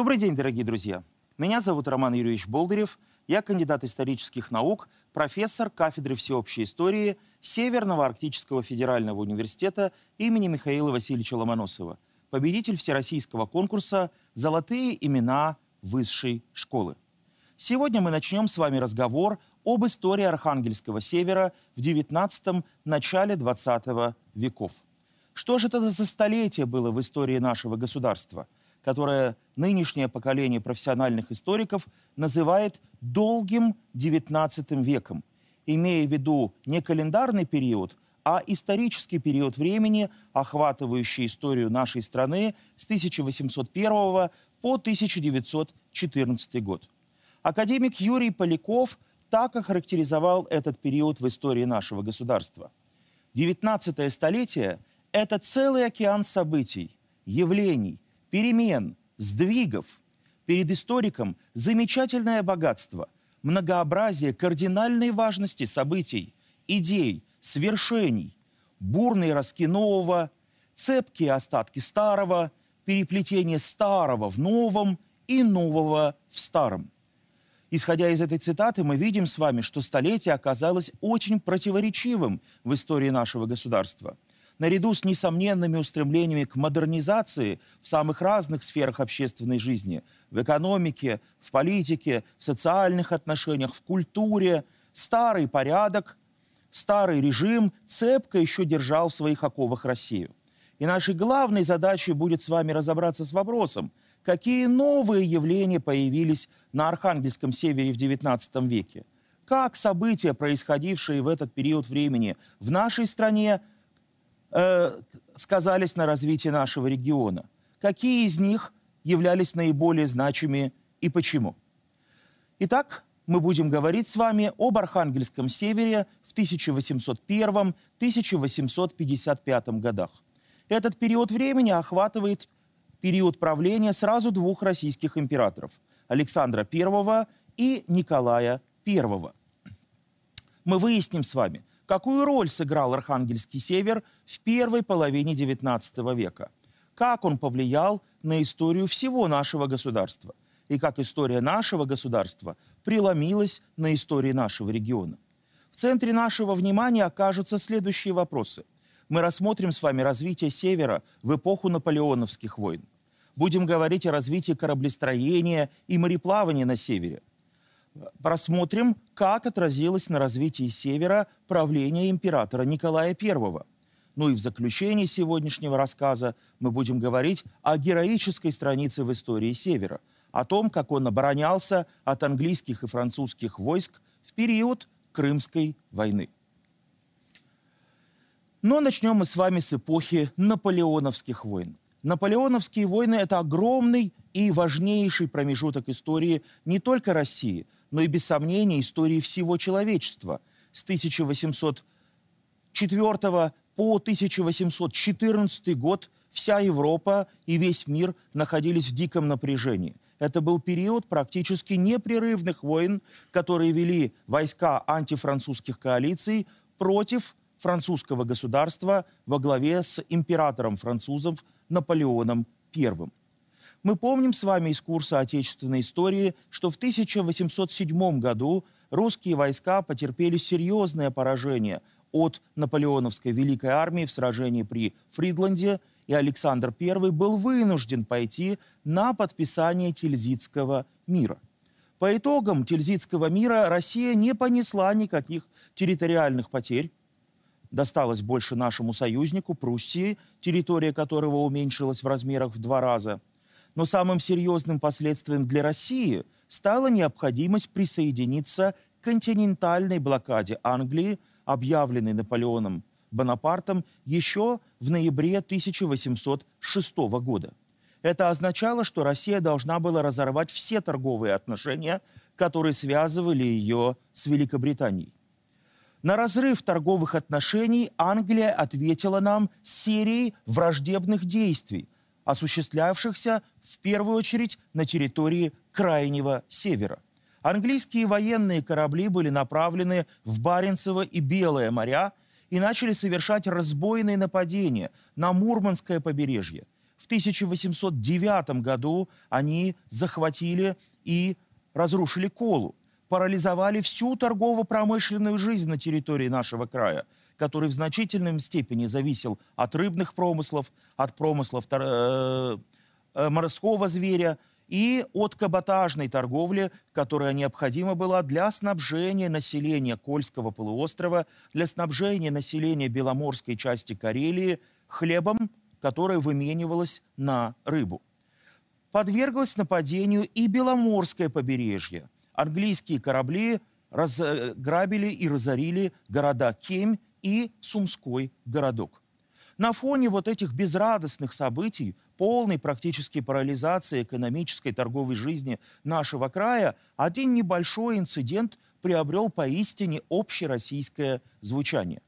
Добрый день, дорогие друзья. Меня зовут Роман Юрьевич Болдырев. Я кандидат исторических наук, профессор кафедры всеобщей истории Северного Арктического федерального университета имени Михаила Васильевича Ломоносова, победитель всероссийского конкурса «Золотые имена высшей школы». Сегодня мы начнем с вами разговор об истории Архангельского севера в XIX – начале XX веков. Что же это за столетие было в истории нашего государства – которое нынешнее поколение профессиональных историков называет долгим XIX веком, имея в виду не календарный период, а исторический период времени, охватывающий историю нашей страны с 1801 по 1914 год. Академик Юрий Поляков так охарактеризовал этот период в истории нашего государства. 19 столетие – это целый океан событий, явлений – перемен, сдвигов. Перед историком замечательное богатство, многообразие кардинальной важности событий, идей, свершений, бурный раски нового, цепкие остатки старого, переплетение старого в новом и нового в старом. Исходя из этой цитаты, мы видим с вами, что столетие оказалось очень противоречивым в истории нашего государства – наряду с несомненными устремлениями к модернизации в самых разных сферах общественной жизни, в экономике, в политике, в социальных отношениях, в культуре, старый порядок, старый режим цепко еще держал в своих оковах Россию. И нашей главной задачей будет с вами разобраться с вопросом, какие новые явления появились на Архангельском севере в XIX веке, как события, происходившие в этот период времени в нашей стране, э, сказались на развитии нашего региона? Какие из них являлись наиболее значимыми и почему? Итак, мы будем говорить с вами об Архангельском севере в 1801-1855 годах. Этот период времени охватывает период правления сразу двух российских императоров – Александра I и Николая I. Мы выясним с вами, Какую роль сыграл Архангельский север в первой половине XIX века? Как он повлиял на историю всего нашего государства? И как история нашего государства преломилась на истории нашего региона? В центре нашего внимания окажутся следующие вопросы. Мы рассмотрим с вами развитие Севера в эпоху наполеоновских войн. Будем говорить о развитии кораблестроения и мореплавания на Севере, просмотрим, как отразилось на развитии Севера правление императора Николая I. Ну и в заключении сегодняшнего рассказа мы будем говорить о героической странице в истории Севера, о том, как он оборонялся от английских и французских войск в период Крымской войны. Но начнем мы с вами с эпохи наполеоновских войн. Наполеоновские войны – это огромный и важнейший промежуток истории не только России – но и без сомнения истории всего человечества с 1804 по 1814 год вся Европа и весь мир находились в диком напряжении. Это был период практически непрерывных войн, которые вели войска антифранцузских коалиций против французского государства во главе с императором французов Наполеоном Первым. Мы помним с вами из курса отечественной истории, что в 1807 году русские войска потерпели серьезное поражение от наполеоновской Великой армии в сражении при Фридланде, и Александр I был вынужден пойти на подписание Тильзитского мира. По итогам Тильзитского мира Россия не понесла никаких территориальных потерь, досталось больше нашему союзнику, Пруссии, территория которого уменьшилась в размерах в два раза – но самым серьезным последствием для России стала необходимость присоединиться к континентальной блокаде Англии, объявленной Наполеоном Бонапартом еще в ноябре 1806 года. Это означало, что Россия должна была разорвать все торговые отношения, которые связывали ее с Великобританией. На разрыв торговых отношений Англия ответила нам серией враждебных действий – осуществлявшихся в первую очередь на территории Крайнего Севера. Английские военные корабли были направлены в Баренцево и Белое моря и начали совершать разбойные нападения на Мурманское побережье. В 1809 году они захватили и разрушили Колу, парализовали всю торгово-промышленную жизнь на территории нашего края – который в значительной степени зависел от рыбных промыслов, от промыслов э, э, морского зверя и от каботажной торговли, которая необходима была для снабжения населения Кольского полуострова, для снабжения населения Беломорской части Карелии хлебом, которое выменивалось на рыбу. Подверглось нападению и Беломорское побережье. Английские корабли разграбили э, и разорили города Кемь и Сумской городок. На фоне вот этих безрадостных событий, полной практически парализации экономической торговой жизни нашего края, один небольшой инцидент приобрел поистине общероссийское звучание.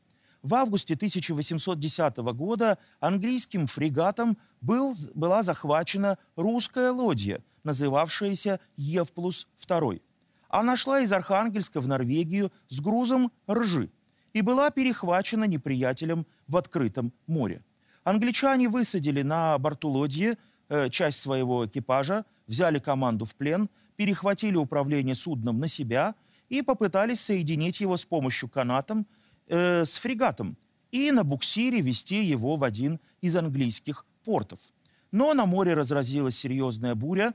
В августе 1810 года английским фрегатом был, была захвачена русская лодья, называвшаяся «Евплус II». Она шла из Архангельска в Норвегию с грузом ржи – и была перехвачена неприятелем в открытом море. Англичане высадили на борту лодьи э, часть своего экипажа, взяли команду в плен, перехватили управление судном на себя и попытались соединить его с помощью канатом э, с фрегатом и на буксире вести его в один из английских портов. Но на море разразилась серьезная буря.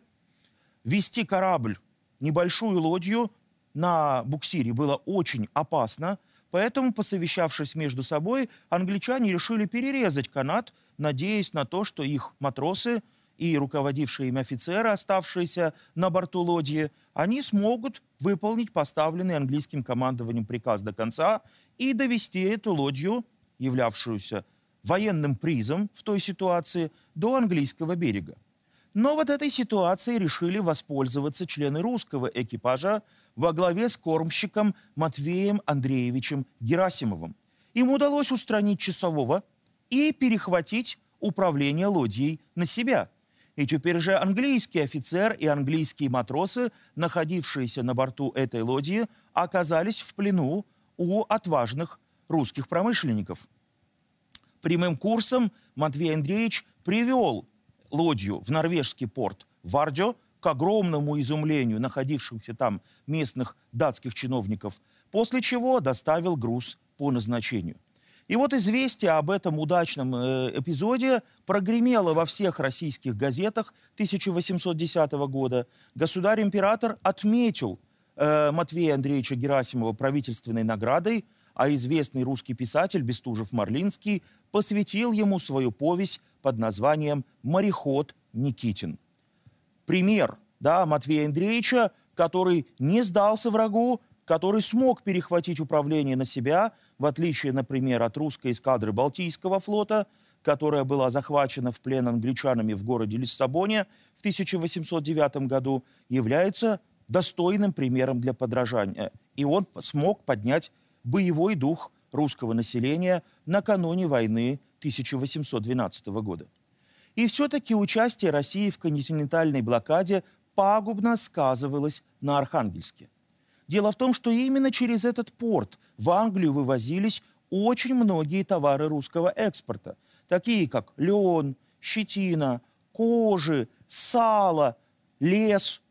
Вести корабль, небольшую лодью на буксире было очень опасно – Поэтому, посовещавшись между собой, англичане решили перерезать канат, надеясь на то, что их матросы и руководившие им офицеры, оставшиеся на борту лодьи, они смогут выполнить поставленный английским командованием приказ до конца и довести эту лодью, являвшуюся военным призом в той ситуации, до английского берега. Но вот этой ситуацией решили воспользоваться члены русского экипажа, во главе с кормщиком Матвеем Андреевичем Герасимовым. Им удалось устранить часового и перехватить управление лодьей на себя. И теперь же английский офицер и английские матросы, находившиеся на борту этой лодьи, оказались в плену у отважных русских промышленников. Прямым курсом Матвей Андреевич привел лодью в норвежский порт Вардио, огромному изумлению находившихся там местных датских чиновников, после чего доставил груз по назначению. И вот известие об этом удачном э, эпизоде прогремело во всех российских газетах 1810 года. Государь-император отметил э, Матвея Андреевича Герасимова правительственной наградой, а известный русский писатель Бестужев-Марлинский посвятил ему свою повесть под названием «Мореход Никитин» пример да, Матвея Андреевича, который не сдался врагу, который смог перехватить управление на себя, в отличие, например, от русской эскадры Балтийского флота, которая была захвачена в плен англичанами в городе Лиссабоне в 1809 году, является достойным примером для подражания. И он смог поднять боевой дух русского населения накануне войны 1812 года. И все-таки участие России в континентальной блокаде пагубно сказывалось на Архангельске. Дело в том, что именно через этот порт в Англию вывозились очень многие товары русского экспорта, такие как лен, щетина, кожи, сало, лес.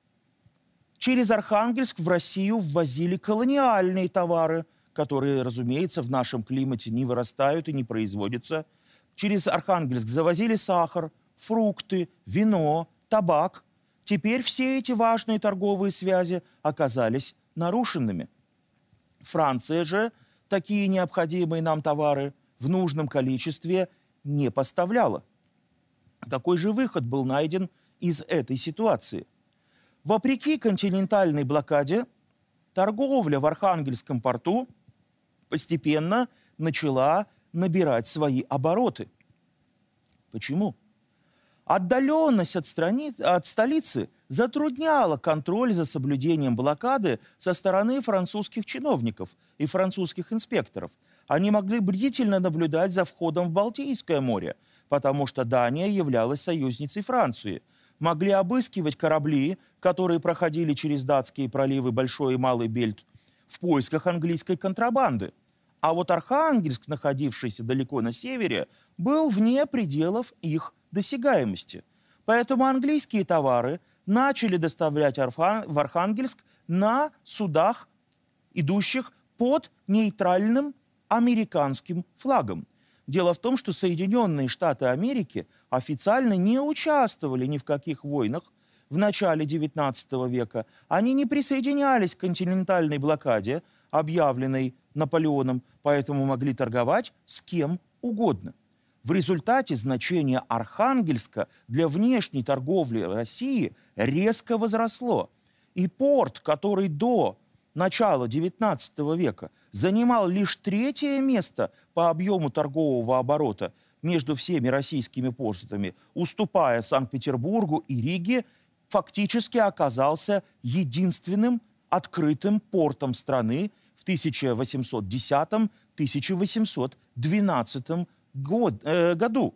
Через Архангельск в Россию ввозили колониальные товары, которые, разумеется, в нашем климате не вырастают и не производятся – через Архангельск завозили сахар, фрукты, вино, табак. Теперь все эти важные торговые связи оказались нарушенными. Франция же такие необходимые нам товары в нужном количестве не поставляла. Какой же выход был найден из этой ситуации? Вопреки континентальной блокаде, торговля в Архангельском порту постепенно начала набирать свои обороты. Почему? Отдаленность от, страниц, от столицы затрудняла контроль за соблюдением блокады со стороны французских чиновников и французских инспекторов. Они могли бдительно наблюдать за входом в Балтийское море, потому что Дания являлась союзницей Франции. Могли обыскивать корабли, которые проходили через датские проливы Большой и Малый Бельт в поисках английской контрабанды – а вот Архангельск, находившийся далеко на севере, был вне пределов их досягаемости. Поэтому английские товары начали доставлять в Архангельск на судах, идущих под нейтральным американским флагом. Дело в том, что Соединенные Штаты Америки официально не участвовали ни в каких войнах в начале XIX века. Они не присоединялись к континентальной блокаде – объявленной Наполеоном, поэтому могли торговать с кем угодно. В результате значение Архангельска для внешней торговли России резко возросло. И порт, который до начала XIX века занимал лишь третье место по объему торгового оборота между всеми российскими портами, уступая Санкт-Петербургу и Риге, фактически оказался единственным открытым портом страны в 1810-1812 год, э, году.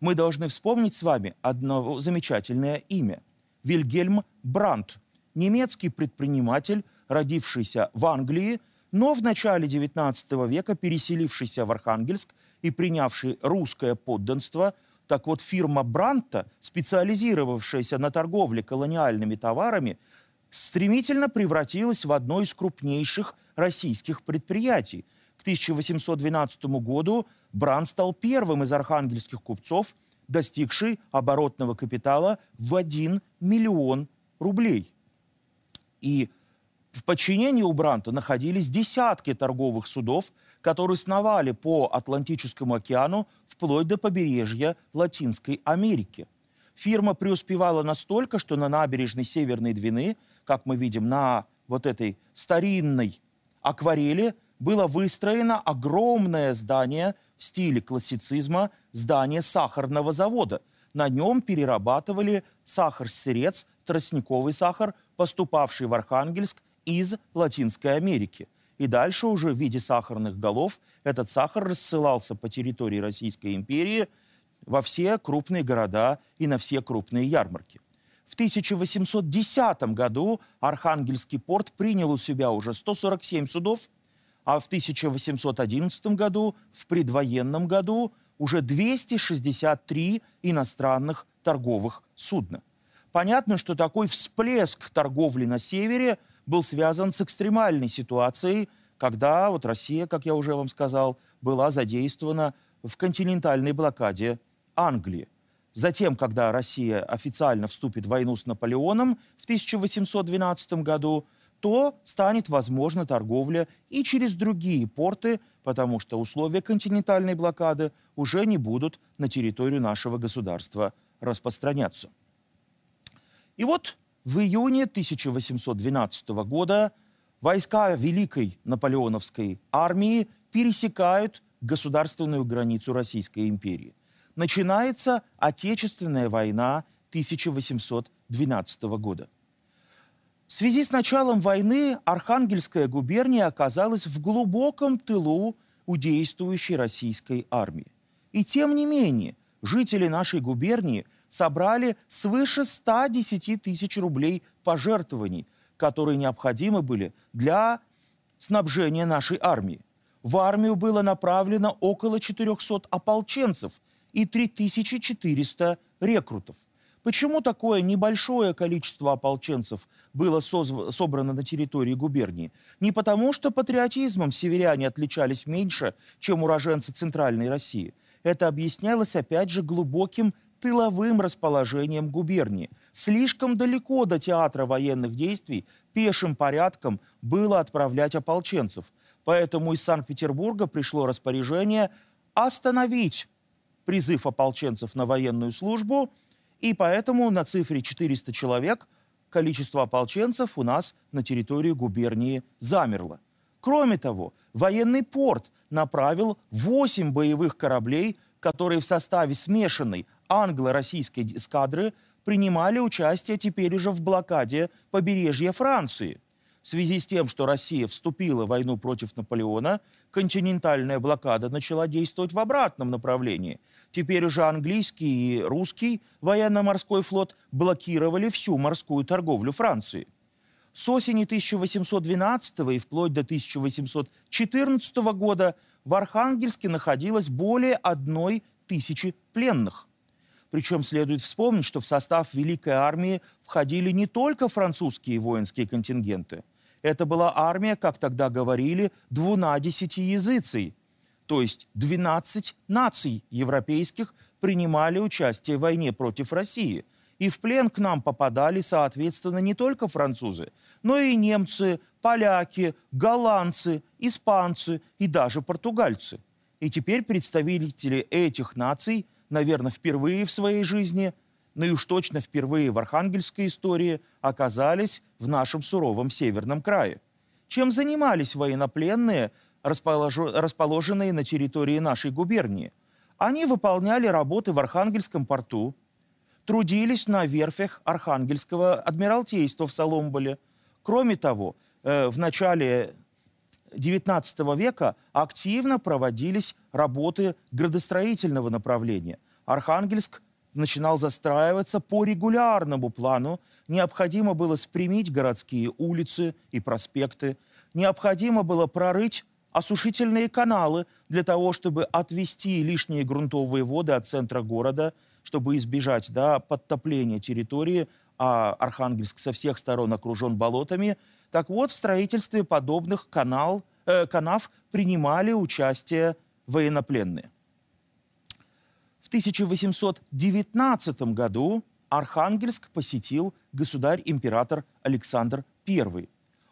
Мы должны вспомнить с вами одно замечательное имя. Вильгельм Брандт, немецкий предприниматель, родившийся в Англии, но в начале XIX века переселившийся в Архангельск и принявший русское подданство. Так вот, фирма Бранта, специализировавшаяся на торговле колониальными товарами, стремительно превратилась в одно из крупнейших российских предприятий. К 1812 году Бран стал первым из архангельских купцов, достигший оборотного капитала в 1 миллион рублей. И в подчинении у Бранта находились десятки торговых судов, которые сновали по Атлантическому океану вплоть до побережья Латинской Америки. Фирма преуспевала настолько, что на набережной Северной Двины – как мы видим, на вот этой старинной акварели было выстроено огромное здание в стиле классицизма, здание сахарного завода. На нем перерабатывали сахар-сырец, тростниковый сахар, поступавший в Архангельск из Латинской Америки. И дальше уже в виде сахарных голов этот сахар рассылался по территории Российской империи во все крупные города и на все крупные ярмарки. В 1810 году Архангельский порт принял у себя уже 147 судов, а в 1811 году, в предвоенном году, уже 263 иностранных торговых судна. Понятно, что такой всплеск торговли на севере был связан с экстремальной ситуацией, когда вот Россия, как я уже вам сказал, была задействована в континентальной блокаде Англии. Затем, когда Россия официально вступит в войну с Наполеоном в 1812 году, то станет возможна торговля и через другие порты, потому что условия континентальной блокады уже не будут на территорию нашего государства распространяться. И вот в июне 1812 года войска Великой Наполеоновской армии пересекают государственную границу Российской империи – начинается Отечественная война 1812 года. В связи с началом войны Архангельская губерния оказалась в глубоком тылу у действующей российской армии. И тем не менее, жители нашей губернии собрали свыше 110 тысяч рублей пожертвований, которые необходимы были для снабжения нашей армии. В армию было направлено около 400 ополченцев, и 3400 рекрутов. Почему такое небольшое количество ополченцев было собрано на территории губернии? Не потому, что патриотизмом северяне отличались меньше, чем уроженцы Центральной России. Это объяснялось, опять же, глубоким тыловым расположением губернии. Слишком далеко до театра военных действий пешим порядком было отправлять ополченцев. Поэтому из Санкт-Петербурга пришло распоряжение остановить призыв ополченцев на военную службу, и поэтому на цифре 400 человек количество ополченцев у нас на территории губернии замерло. Кроме того, военный порт направил 8 боевых кораблей, которые в составе смешанной англо-российской эскадры принимали участие теперь уже в блокаде побережья Франции. В связи с тем, что Россия вступила в войну против Наполеона, континентальная блокада начала действовать в обратном направлении. Теперь уже английский и русский военно-морской флот блокировали всю морскую торговлю Франции. С осени 1812 и вплоть до 1814 года в Архангельске находилось более одной тысячи пленных. Причем следует вспомнить, что в состав Великой армии входили не только французские воинские контингенты – это была армия, как тогда говорили, двуна десятиязыцей. То есть 12 наций европейских принимали участие в войне против России. И в плен к нам попадали, соответственно, не только французы, но и немцы, поляки, голландцы, испанцы и даже португальцы. И теперь представители этих наций, наверное, впервые в своей жизни – ну и уж точно впервые в архангельской истории оказались в нашем суровом северном крае. Чем занимались военнопленные, расположенные на территории нашей губернии? Они выполняли работы в Архангельском порту, трудились на верфях Архангельского адмиралтейства в Соломболе. Кроме того, э, в начале XIX века активно проводились работы градостроительного направления. Архангельск начинал застраиваться по регулярному плану. Необходимо было спрямить городские улицы и проспекты. Необходимо было прорыть осушительные каналы для того, чтобы отвести лишние грунтовые воды от центра города, чтобы избежать да, подтопления территории, а Архангельск со всех сторон окружен болотами. Так вот, в строительстве подобных канал, э, канав принимали участие военнопленные. В 1819 году Архангельск посетил государь-император Александр I.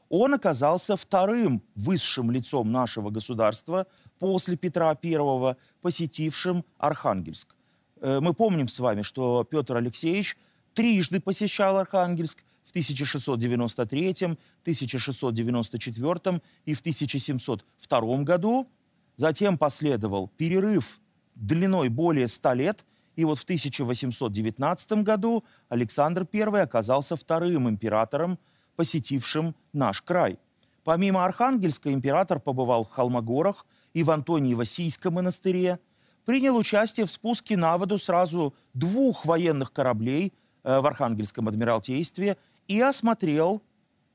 Он оказался вторым высшим лицом нашего государства после Петра I, посетившим Архангельск. Э, мы помним с вами, что Петр Алексеевич трижды посещал Архангельск в 1693, 1694 и в 1702 году. Затем последовал перерыв длиной более 100 лет, и вот в 1819 году Александр I оказался вторым императором, посетившим наш край. Помимо Архангельска император побывал в Холмогорах и в Антониево-Сийском монастыре, принял участие в спуске на воду сразу двух военных кораблей э, в Архангельском адмиралтействе и осмотрел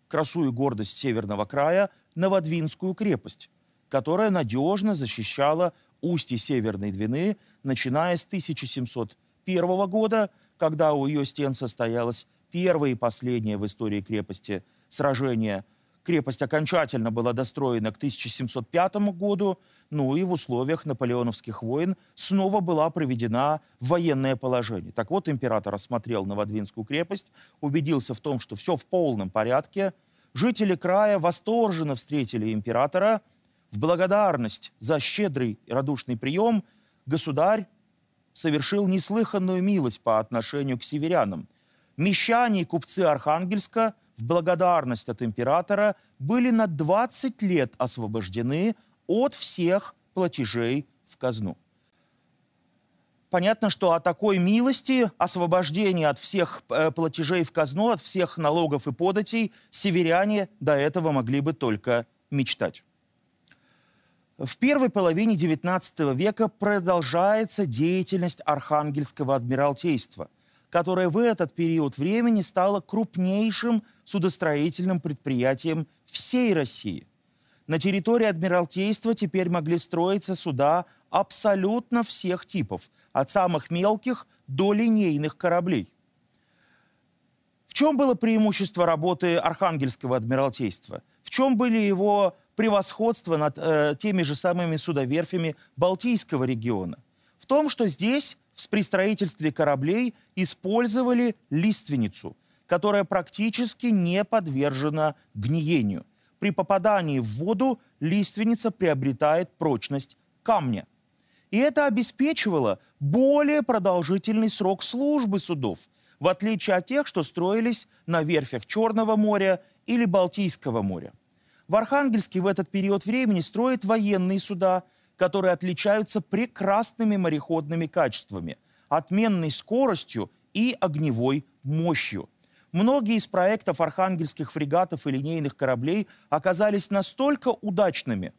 красу и гордость Северного края Новодвинскую крепость, которая надежно защищала устье Северной Двины, начиная с 1701 года, когда у ее стен состоялось первое и последнее в истории крепости сражение. Крепость окончательно была достроена к 1705 году, ну и в условиях наполеоновских войн снова была проведена в военное положение. Так вот, император осмотрел Новодвинскую крепость, убедился в том, что все в полном порядке. Жители края восторженно встретили императора – в благодарность за щедрый и радушный прием государь совершил неслыханную милость по отношению к северянам. Мещане и купцы Архангельска в благодарность от императора были на 20 лет освобождены от всех платежей в казну. Понятно, что о такой милости, освобождении от всех э, платежей в казну, от всех налогов и податей северяне до этого могли бы только мечтать. В первой половине XIX века продолжается деятельность Архангельского адмиралтейства, которое в этот период времени стало крупнейшим судостроительным предприятием всей России. На территории Адмиралтейства теперь могли строиться суда абсолютно всех типов, от самых мелких до линейных кораблей. В чем было преимущество работы Архангельского Адмиралтейства? В чем были его превосходство над э, теми же самыми судоверфями Балтийского региона. В том, что здесь при строительстве кораблей использовали лиственницу, которая практически не подвержена гниению. При попадании в воду лиственница приобретает прочность камня. И это обеспечивало более продолжительный срок службы судов, в отличие от тех, что строились на верфях Черного моря или Балтийского моря. В Архангельске в этот период времени строят военные суда, которые отличаются прекрасными мореходными качествами, отменной скоростью и огневой мощью. Многие из проектов архангельских фрегатов и линейных кораблей оказались настолько удачными,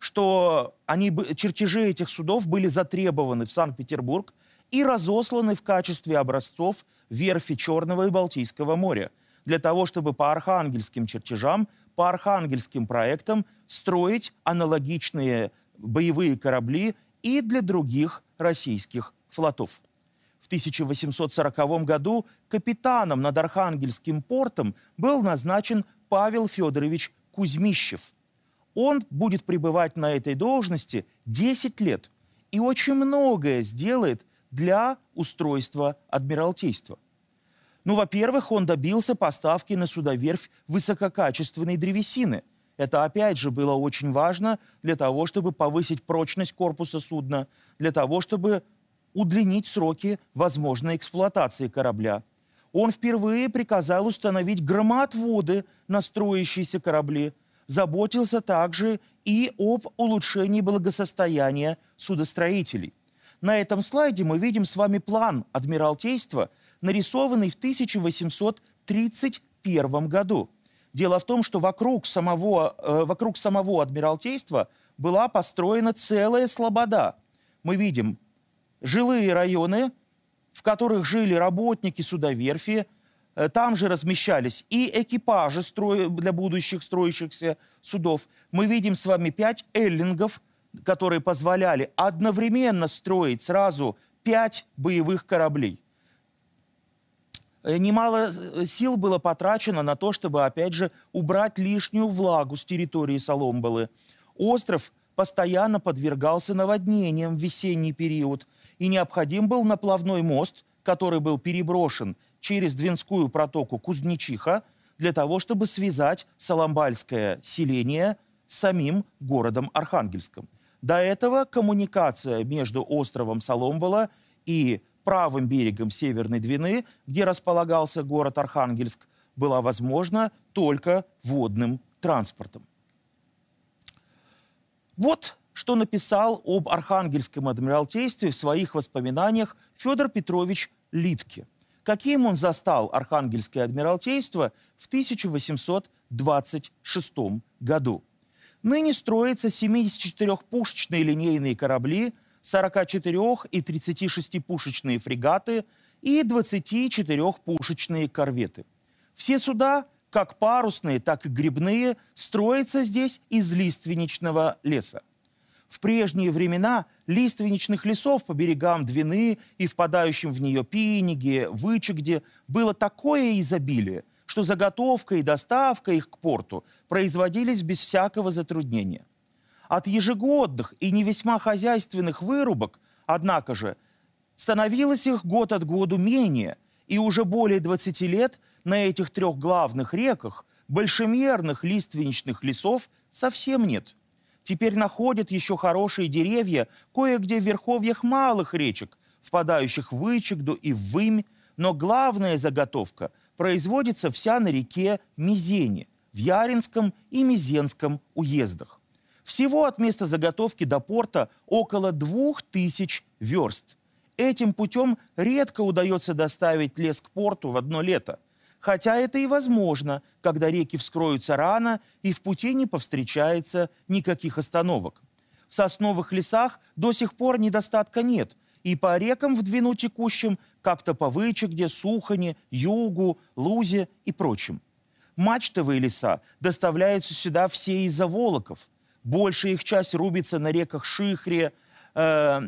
что они, чертежи этих судов были затребованы в Санкт-Петербург и разосланы в качестве образцов верфи Черного и Балтийского моря для того, чтобы по архангельским чертежам по архангельским проектам строить аналогичные боевые корабли и для других российских флотов. В 1840 году капитаном над Архангельским портом был назначен Павел Федорович Кузьмищев. Он будет пребывать на этой должности 10 лет и очень многое сделает для устройства Адмиралтейства. Ну, во-первых, он добился поставки на судоверфь высококачественной древесины. Это, опять же, было очень важно для того, чтобы повысить прочность корпуса судна, для того, чтобы удлинить сроки возможной эксплуатации корабля. Он впервые приказал установить громоотводы на строящиеся корабли, заботился также и об улучшении благосостояния судостроителей. На этом слайде мы видим с вами план Адмиралтейства – нарисованный в 1831 году. Дело в том, что вокруг самого, э, вокруг самого Адмиралтейства была построена целая слобода. Мы видим жилые районы, в которых жили работники судоверфи, э, там же размещались и экипажи для будущих строящихся судов. Мы видим с вами пять эллингов, которые позволяли одновременно строить сразу пять боевых кораблей. Э, немало э, сил было потрачено на то, чтобы, опять же, убрать лишнюю влагу с территории Соломбалы. Остров постоянно подвергался наводнениям в весенний период, и необходим был наплавной мост, который был переброшен через Двинскую протоку Кузнечиха для того, чтобы связать Соломбальское селение с самим городом Архангельском. До этого коммуникация между островом Соломбала и правым берегом Северной Двины, где располагался город Архангельск, была возможна только водным транспортом. Вот что написал об Архангельском адмиралтействе в своих воспоминаниях Федор Петрович Литке. Каким он застал Архангельское адмиралтейство в 1826 году. Ныне строятся 74-пушечные линейные корабли – 44 и 36 пушечные фрегаты и 24 пушечные корветы. Все суда, как парусные, так и грибные, строятся здесь из лиственничного леса. В прежние времена лиственничных лесов по берегам Двины и впадающим в нее Пиниге, Вычегде было такое изобилие, что заготовка и доставка их к порту производились без всякого затруднения – от ежегодных и не весьма хозяйственных вырубок, однако же, становилось их год от году менее, и уже более 20 лет на этих трех главных реках большемерных лиственничных лесов совсем нет. Теперь находят еще хорошие деревья кое-где в верховьях малых речек, впадающих в Вычегду и в Вымь, но главная заготовка производится вся на реке Мизени в Яринском и Мизенском уездах. Всего от места заготовки до порта около двух тысяч верст. Этим путем редко удается доставить лес к порту в одно лето. Хотя это и возможно, когда реки вскроются рано и в пути не повстречается никаких остановок. В сосновых лесах до сих пор недостатка нет, и по рекам в Двину текущим, как-то по Вычегде, Сухане, Югу, Лузе и прочим. Мачтовые леса доставляются сюда все из-за волоков – Большая их часть рубится на реках Шихре, э,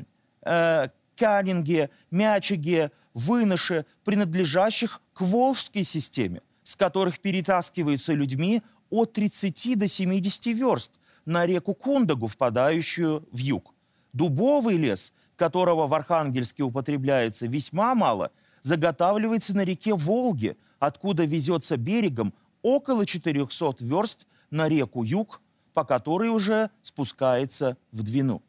э, Канинге, Мячиге, Выноше, принадлежащих к волжской системе, с которых перетаскиваются людьми от 30 до 70 верст на реку Кундагу, впадающую в юг. Дубовый лес, которого в Архангельске употребляется весьма мало, заготавливается на реке Волге, откуда везется берегом около 400 верст на реку Юг по которой уже спускается в Двину.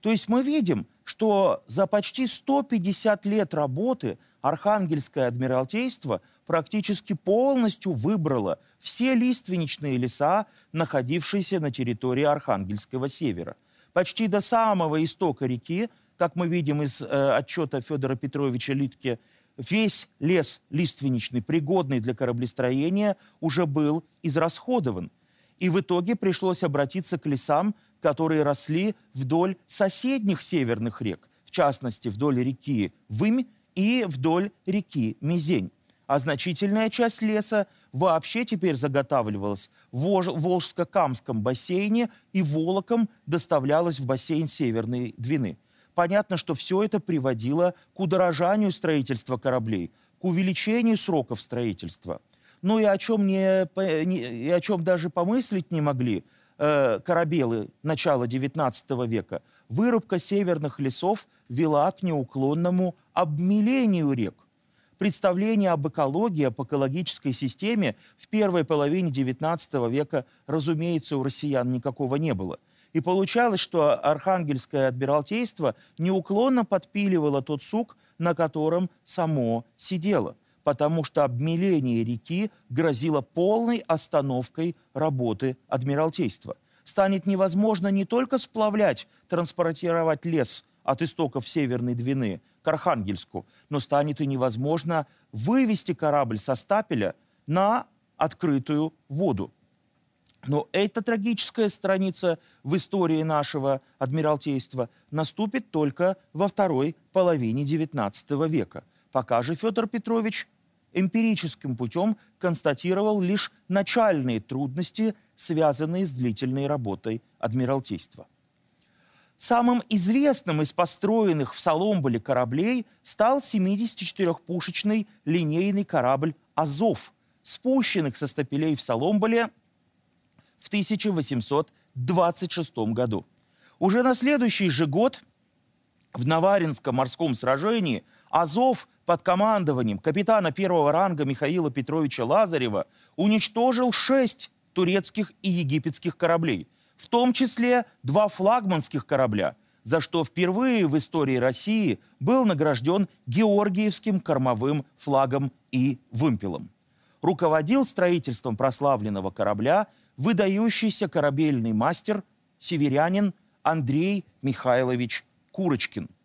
То есть мы видим, что за почти 150 лет работы Архангельское Адмиралтейство практически полностью выбрало все лиственничные леса, находившиеся на территории Архангельского севера. Почти до самого истока реки, как мы видим из э, отчета Федора Петровича Литке, весь лес лиственничный, пригодный для кораблестроения, уже был израсходован – и в итоге пришлось обратиться к лесам, которые росли вдоль соседних северных рек, в частности, вдоль реки Вымь и вдоль реки Мизень. А значительная часть леса вообще теперь заготавливалась в Волжско-Камском бассейне и волоком доставлялась в бассейн Северной Двины. Понятно, что все это приводило к удорожанию строительства кораблей, к увеличению сроков строительства – ну и о чем, не, и о чем даже помыслить не могли э, корабелы начала XIX века, вырубка северных лесов вела к неуклонному обмелению рек. Представление об экологии, об экологической системе в первой половине XIX века, разумеется, у россиян никакого не было. И получалось, что Архангельское адмиралтейство неуклонно подпиливало тот сук, на котором само сидело – потому что обмеление реки грозило полной остановкой работы Адмиралтейства. Станет невозможно не только сплавлять, транспортировать лес от истоков Северной Двины к Архангельску, но станет и невозможно вывести корабль со стапеля на открытую воду. Но эта трагическая страница в истории нашего Адмиралтейства наступит только во второй половине XIX века. Пока же Федор Петрович эмпирическим путем констатировал лишь начальные трудности, связанные с длительной работой Адмиралтейства. Самым известным из построенных в Соломболе кораблей стал 74-пушечный линейный корабль «Азов», спущенных со стапелей в Соломболе в 1826 году. Уже на следующий же год в Наваринском морском сражении – Азов под командованием капитана первого ранга Михаила Петровича Лазарева уничтожил шесть турецких и египетских кораблей, в том числе два флагманских корабля, за что впервые в истории России был награжден Георгиевским кормовым флагом и вымпелом. Руководил строительством прославленного корабля выдающийся корабельный мастер, северянин Андрей Михайлович Курочкин –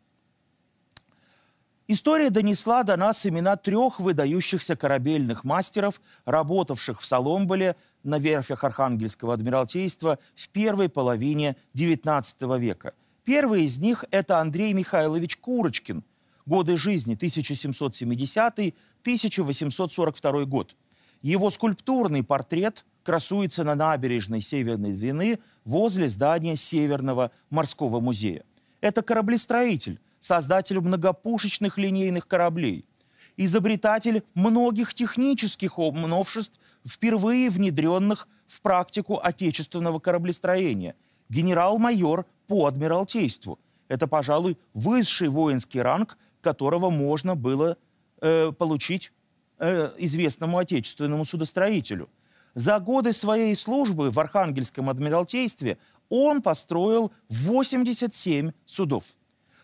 История донесла до нас имена трех выдающихся корабельных мастеров, работавших в Соломболе на верфях Архангельского адмиралтейства в первой половине XIX века. Первый из них – это Андрей Михайлович Курочкин, годы жизни 1770-1842 год. Его скульптурный портрет красуется на набережной Северной Двины возле здания Северного морского музея. Это кораблестроитель – создатель многопушечных линейных кораблей, изобретатель многих технических новшеств, впервые внедренных в практику отечественного кораблестроения, генерал-майор по адмиралтейству. Это, пожалуй, высший воинский ранг, которого можно было э, получить э, известному отечественному судостроителю. За годы своей службы в Архангельском адмиралтействе он построил 87 судов.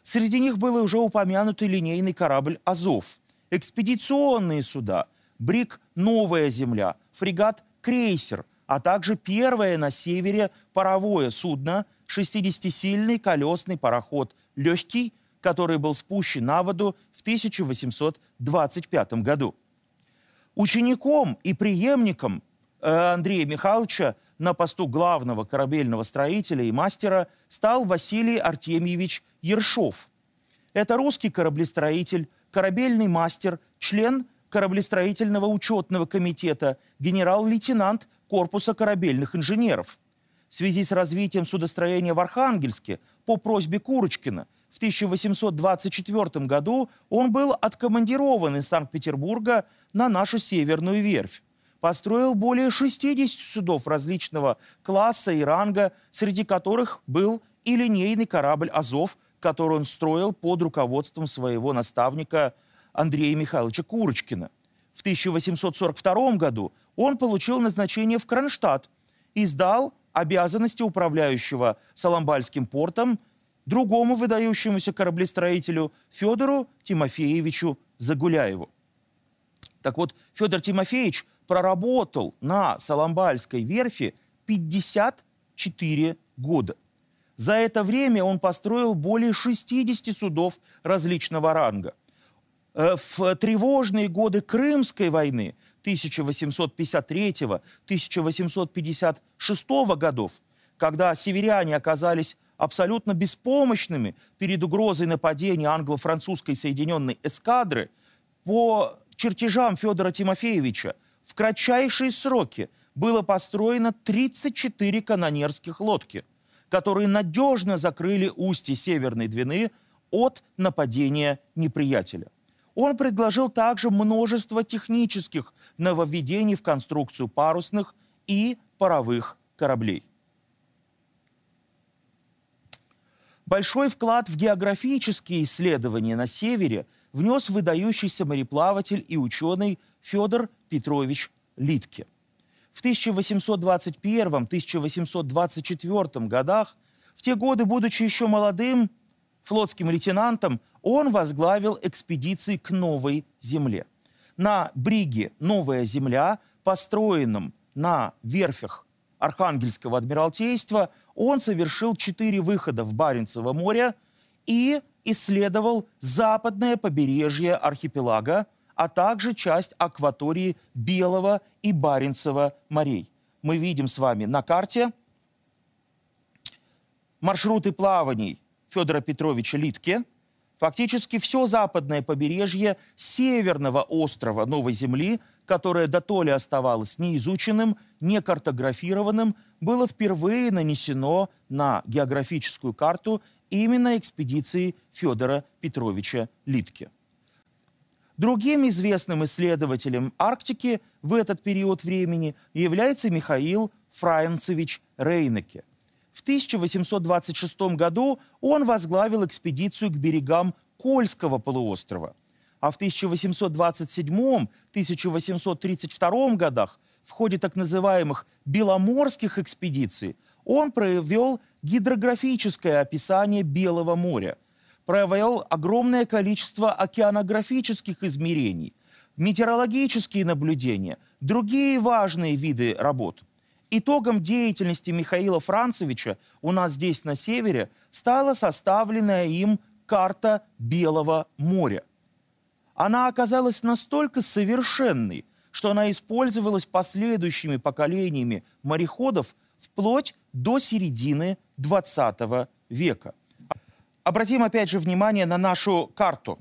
Среди них был уже упомянутый линейный корабль «Азов», экспедиционные суда, брик «Новая земля», фрегат «Крейсер», а также первое на севере паровое судно, 60-сильный колесный пароход «Легкий», который был спущен на воду в 1825 году. Учеником и преемником э, Андрея Михайловича на посту главного корабельного строителя и мастера стал Василий Артемьевич Ершов. Это русский кораблестроитель, корабельный мастер, член кораблестроительного учетного комитета, генерал-лейтенант Корпуса корабельных инженеров. В связи с развитием судостроения в Архангельске по просьбе Курочкина в 1824 году он был откомандирован из Санкт-Петербурга на нашу северную верфь построил более 60 судов различного класса и ранга, среди которых был и линейный корабль «Азов», который он строил под руководством своего наставника Андрея Михайловича Курочкина. В 1842 году он получил назначение в Кронштадт и сдал обязанности управляющего Соломбальским портом другому выдающемуся кораблестроителю Федору Тимофеевичу Загуляеву. Так вот, Федор Тимофеевич проработал на Соломбальской верфи 54 года. За это время он построил более 60 судов различного ранга. Э, в тревожные годы Крымской войны 1853-1856 годов, когда северяне оказались абсолютно беспомощными перед угрозой нападения англо-французской соединенной эскадры, по чертежам Федора Тимофеевича – в кратчайшие сроки было построено 34 канонерских лодки, которые надежно закрыли устье Северной Двины от нападения неприятеля. Он предложил также множество технических нововведений в конструкцию парусных и паровых кораблей. Большой вклад в географические исследования на севере внес выдающийся мореплаватель и ученый Федор Петрович Литке. В 1821-1824 годах, в те годы, будучи еще молодым флотским лейтенантом, он возглавил экспедиции к Новой Земле. На бриге «Новая Земля», построенном на верфях Архангельского адмиралтейства, он совершил четыре выхода в Баренцево море и исследовал западное побережье архипелага – а также часть акватории Белого и Баренцева морей. Мы видим с вами на карте маршруты плаваний Федора Петровича Литке, фактически все западное побережье северного острова Новой Земли, которое до дотоле оставалось неизученным, не картографированным, было впервые нанесено на географическую карту именно экспедиции Федора Петровича Литке. Другим известным исследователем Арктики в этот период времени является Михаил Фраенцевич Рейнеке. В 1826 году он возглавил экспедицию к берегам Кольского полуострова. А в 1827-1832 годах в ходе так называемых «беломорских экспедиций» он провел гидрографическое описание Белого моря – провел огромное количество океанографических измерений, метеорологические наблюдения, другие важные виды работ. Итогом деятельности Михаила Францевича у нас здесь на севере стала составленная им карта Белого моря. Она оказалась настолько совершенной, что она использовалась последующими поколениями мореходов вплоть до середины 20 века. Обратим опять же внимание на нашу карту.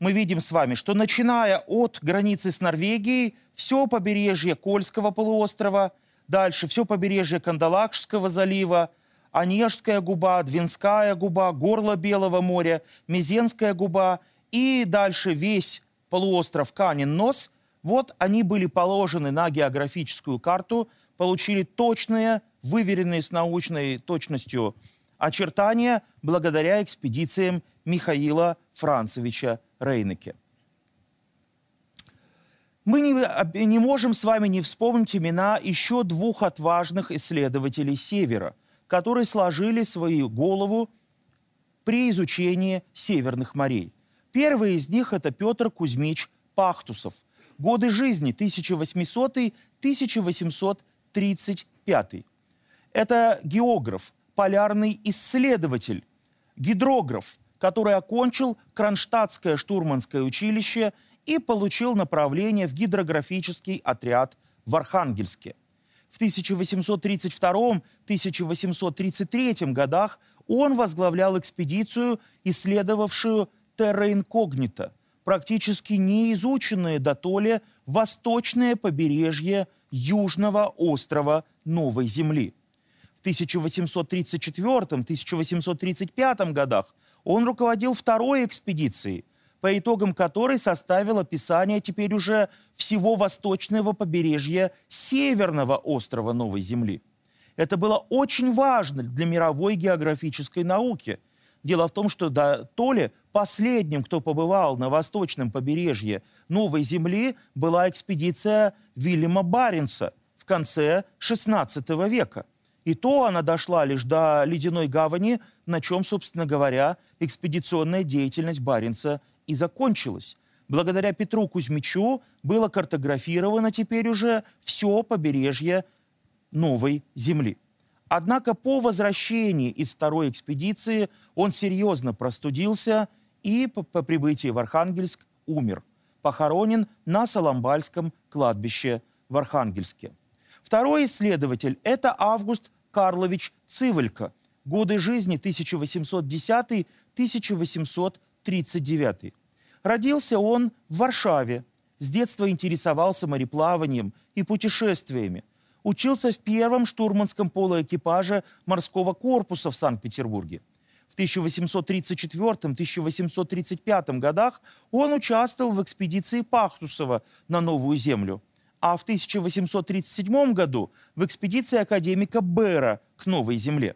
Мы видим с вами, что начиная от границы с Норвегией, все побережье Кольского полуострова, дальше все побережье Кандалакшского залива, Онежская губа, Двинская губа, горло Белого моря, Мезенская губа и дальше весь полуостров Канин-Нос, вот они были положены на географическую карту, получили точные, выверенные с научной точностью очертания благодаря экспедициям Михаила Францевича Рейнеке. Мы не, не можем с вами не вспомнить имена еще двух отважных исследователей Севера, которые сложили свою голову при изучении северных морей. Первый из них – это Петр Кузьмич Пахтусов. Годы жизни 1800-1835. Это географ, полярный исследователь, гидрограф, который окончил Кронштадтское штурманское училище и получил направление в гидрографический отряд в Архангельске. В 1832-1833 годах он возглавлял экспедицию, исследовавшую терра инкогнито, практически неизученное до дотоле восточное побережье южного острова Новой Земли. 1834-1835 годах он руководил второй экспедицией, по итогам которой составил описание теперь уже всего восточного побережья северного острова Новой Земли. Это было очень важно для мировой географической науки. Дело в том, что да, то последним, кто побывал на восточном побережье Новой Земли, была экспедиция Вильяма Баренца в конце XVI века – и то она дошла лишь до ледяной гавани, на чем, собственно говоря, экспедиционная деятельность Баренца и закончилась. Благодаря Петру Кузьмичу было картографировано теперь уже все побережье Новой Земли. Однако по возвращении из второй экспедиции он серьезно простудился и по, по прибытии в Архангельск умер. Похоронен на Соломбальском кладбище в Архангельске. Второй исследователь – это Август Карлович Цивалько. Годы жизни 1810-1839. Родился он в Варшаве. С детства интересовался мореплаванием и путешествиями. Учился в первом штурманском полуэкипаже морского корпуса в Санкт-Петербурге. В 1834-1835 годах он участвовал в экспедиции Пахтусова на Новую Землю а в 1837 году в экспедиции академика Бера к Новой Земле.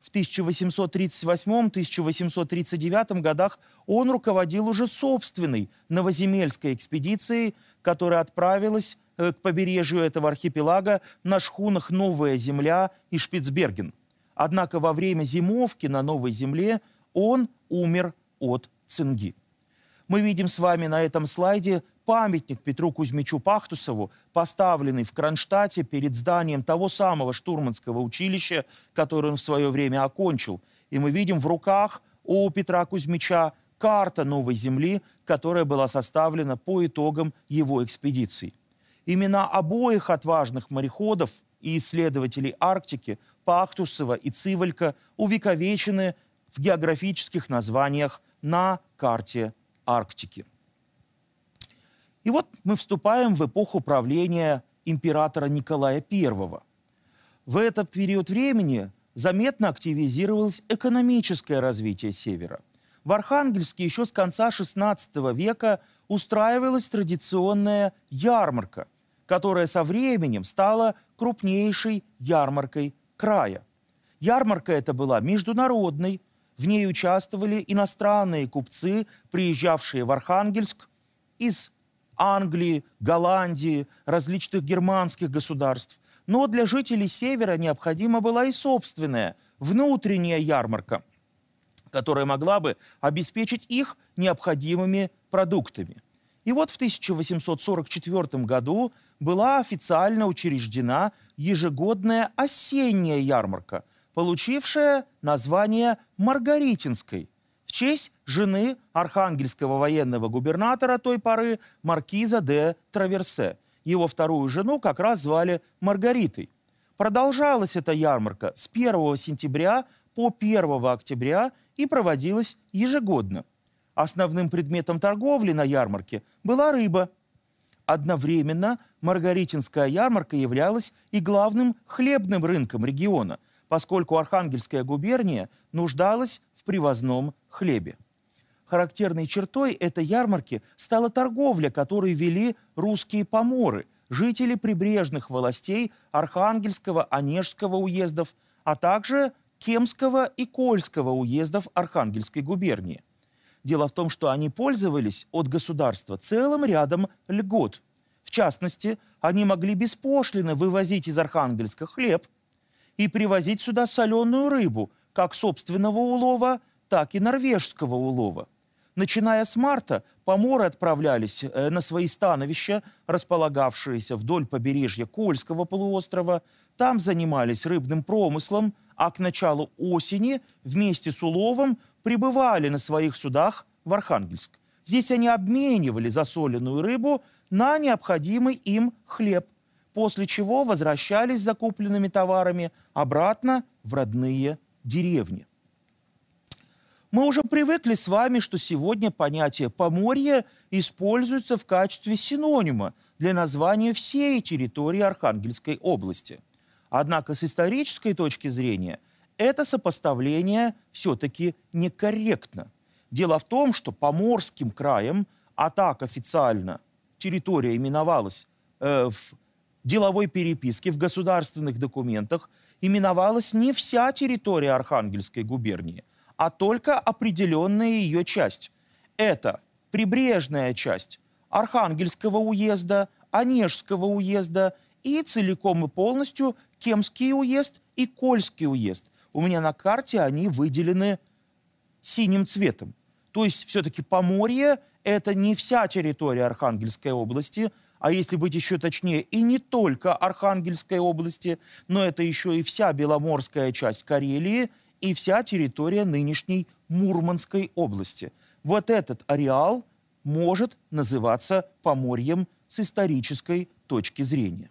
В 1838-1839 годах он руководил уже собственной новоземельской экспедицией, которая отправилась э, к побережью этого архипелага на шхунах «Новая земля» и «Шпицберген». Однако во время зимовки на Новой земле он умер от цинги. Мы видим с вами на этом слайде памятник Петру Кузьмичу Пахтусову, поставленный в Кронштадте перед зданием того самого штурманского училища, которое он в свое время окончил. И мы видим в руках у Петра Кузьмича карта новой земли, которая была составлена по итогам его экспедиции. Имена обоих отважных мореходов и исследователей Арктики Пахтусова и Цивалька увековечены в географических названиях на карте Арктики. И вот мы вступаем в эпоху правления императора Николая I. В этот период времени заметно активизировалось экономическое развитие Севера. В Архангельске еще с конца XVI века устраивалась традиционная ярмарка, которая со временем стала крупнейшей ярмаркой края. Ярмарка эта была международной, в ней участвовали иностранные купцы, приезжавшие в Архангельск из Англии, Голландии, различных германских государств. Но для жителей Севера необходима была и собственная, внутренняя ярмарка, которая могла бы обеспечить их необходимыми продуктами. И вот в 1844 году была официально учреждена ежегодная осенняя ярмарка, получившая название «Маргаритинской», в честь жены архангельского военного губернатора той поры маркиза де Траверсе. Его вторую жену как раз звали Маргаритой. Продолжалась эта ярмарка с 1 сентября по 1 октября и проводилась ежегодно. Основным предметом торговли на ярмарке была рыба. Одновременно Маргаритинская ярмарка являлась и главным хлебным рынком региона, поскольку Архангельская губерния нуждалась в привозном хлебе. Характерной чертой этой ярмарки стала торговля, которую вели русские поморы, жители прибрежных властей Архангельского, Онежского уездов, а также Кемского и Кольского уездов Архангельской губернии. Дело в том, что они пользовались от государства целым рядом льгот. В частности, они могли беспошлино вывозить из Архангельска хлеб и привозить сюда соленую рыбу, как собственного улова – так и норвежского улова. Начиная с марта, поморы отправлялись э, на свои становища, располагавшиеся вдоль побережья Кольского полуострова. Там занимались рыбным промыслом, а к началу осени вместе с уловом прибывали на своих судах в Архангельск. Здесь они обменивали засоленную рыбу на необходимый им хлеб, после чего возвращались с закупленными товарами обратно в родные деревни. Мы уже привыкли с вами, что сегодня понятие «поморье» используется в качестве синонима для названия всей территории Архангельской области. Однако с исторической точки зрения это сопоставление все-таки некорректно. Дело в том, что Поморским краем, а так официально территория именовалась э, в деловой переписке, в государственных документах, именовалась не вся территория Архангельской губернии, а только определенная ее часть. Это прибрежная часть Архангельского уезда, Онежского уезда и целиком и полностью Кемский уезд и Кольский уезд. У меня на карте они выделены синим цветом. То есть все-таки Поморье – это не вся территория Архангельской области, а если быть еще точнее, и не только Архангельской области, но это еще и вся Беломорская часть Карелии – и вся территория нынешней Мурманской области. Вот этот ареал может называться Поморьем с исторической точки зрения.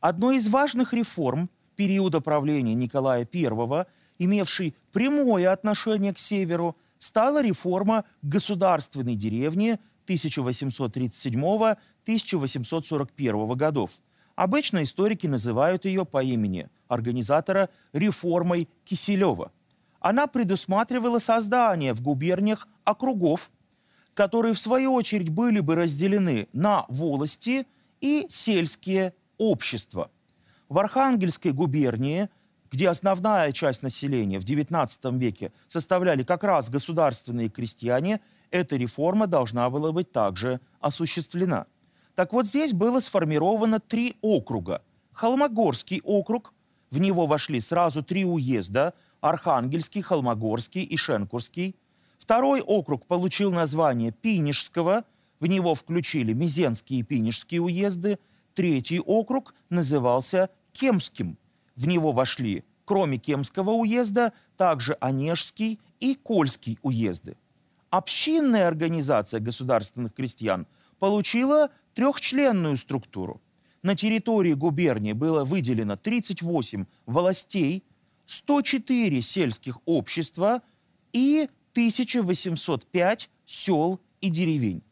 Одной из важных реформ периода правления Николая I, имевшей прямое отношение к северу, стала реформа государственной деревни 1837-1841 годов – Обычно историки называют ее по имени организатора реформой Киселева. Она предусматривала создание в губерниях округов, которые в свою очередь были бы разделены на волости и сельские общества. В Архангельской губернии, где основная часть населения в XIX веке составляли как раз государственные крестьяне, эта реформа должна была быть также осуществлена – так вот здесь было сформировано три округа. Холмогорский округ, в него вошли сразу три уезда, Архангельский, Холмогорский и Шенкурский. Второй округ получил название Пинежского, в него включили Мизенские и Пинежские уезды. Третий округ назывался Кемским, в него вошли, кроме Кемского уезда, также Онежский и Кольский уезды. Общинная организация государственных крестьян – получила трехчленную структуру. На территории губернии было выделено 38 властей, 104 сельских общества и 1805 сел и деревень.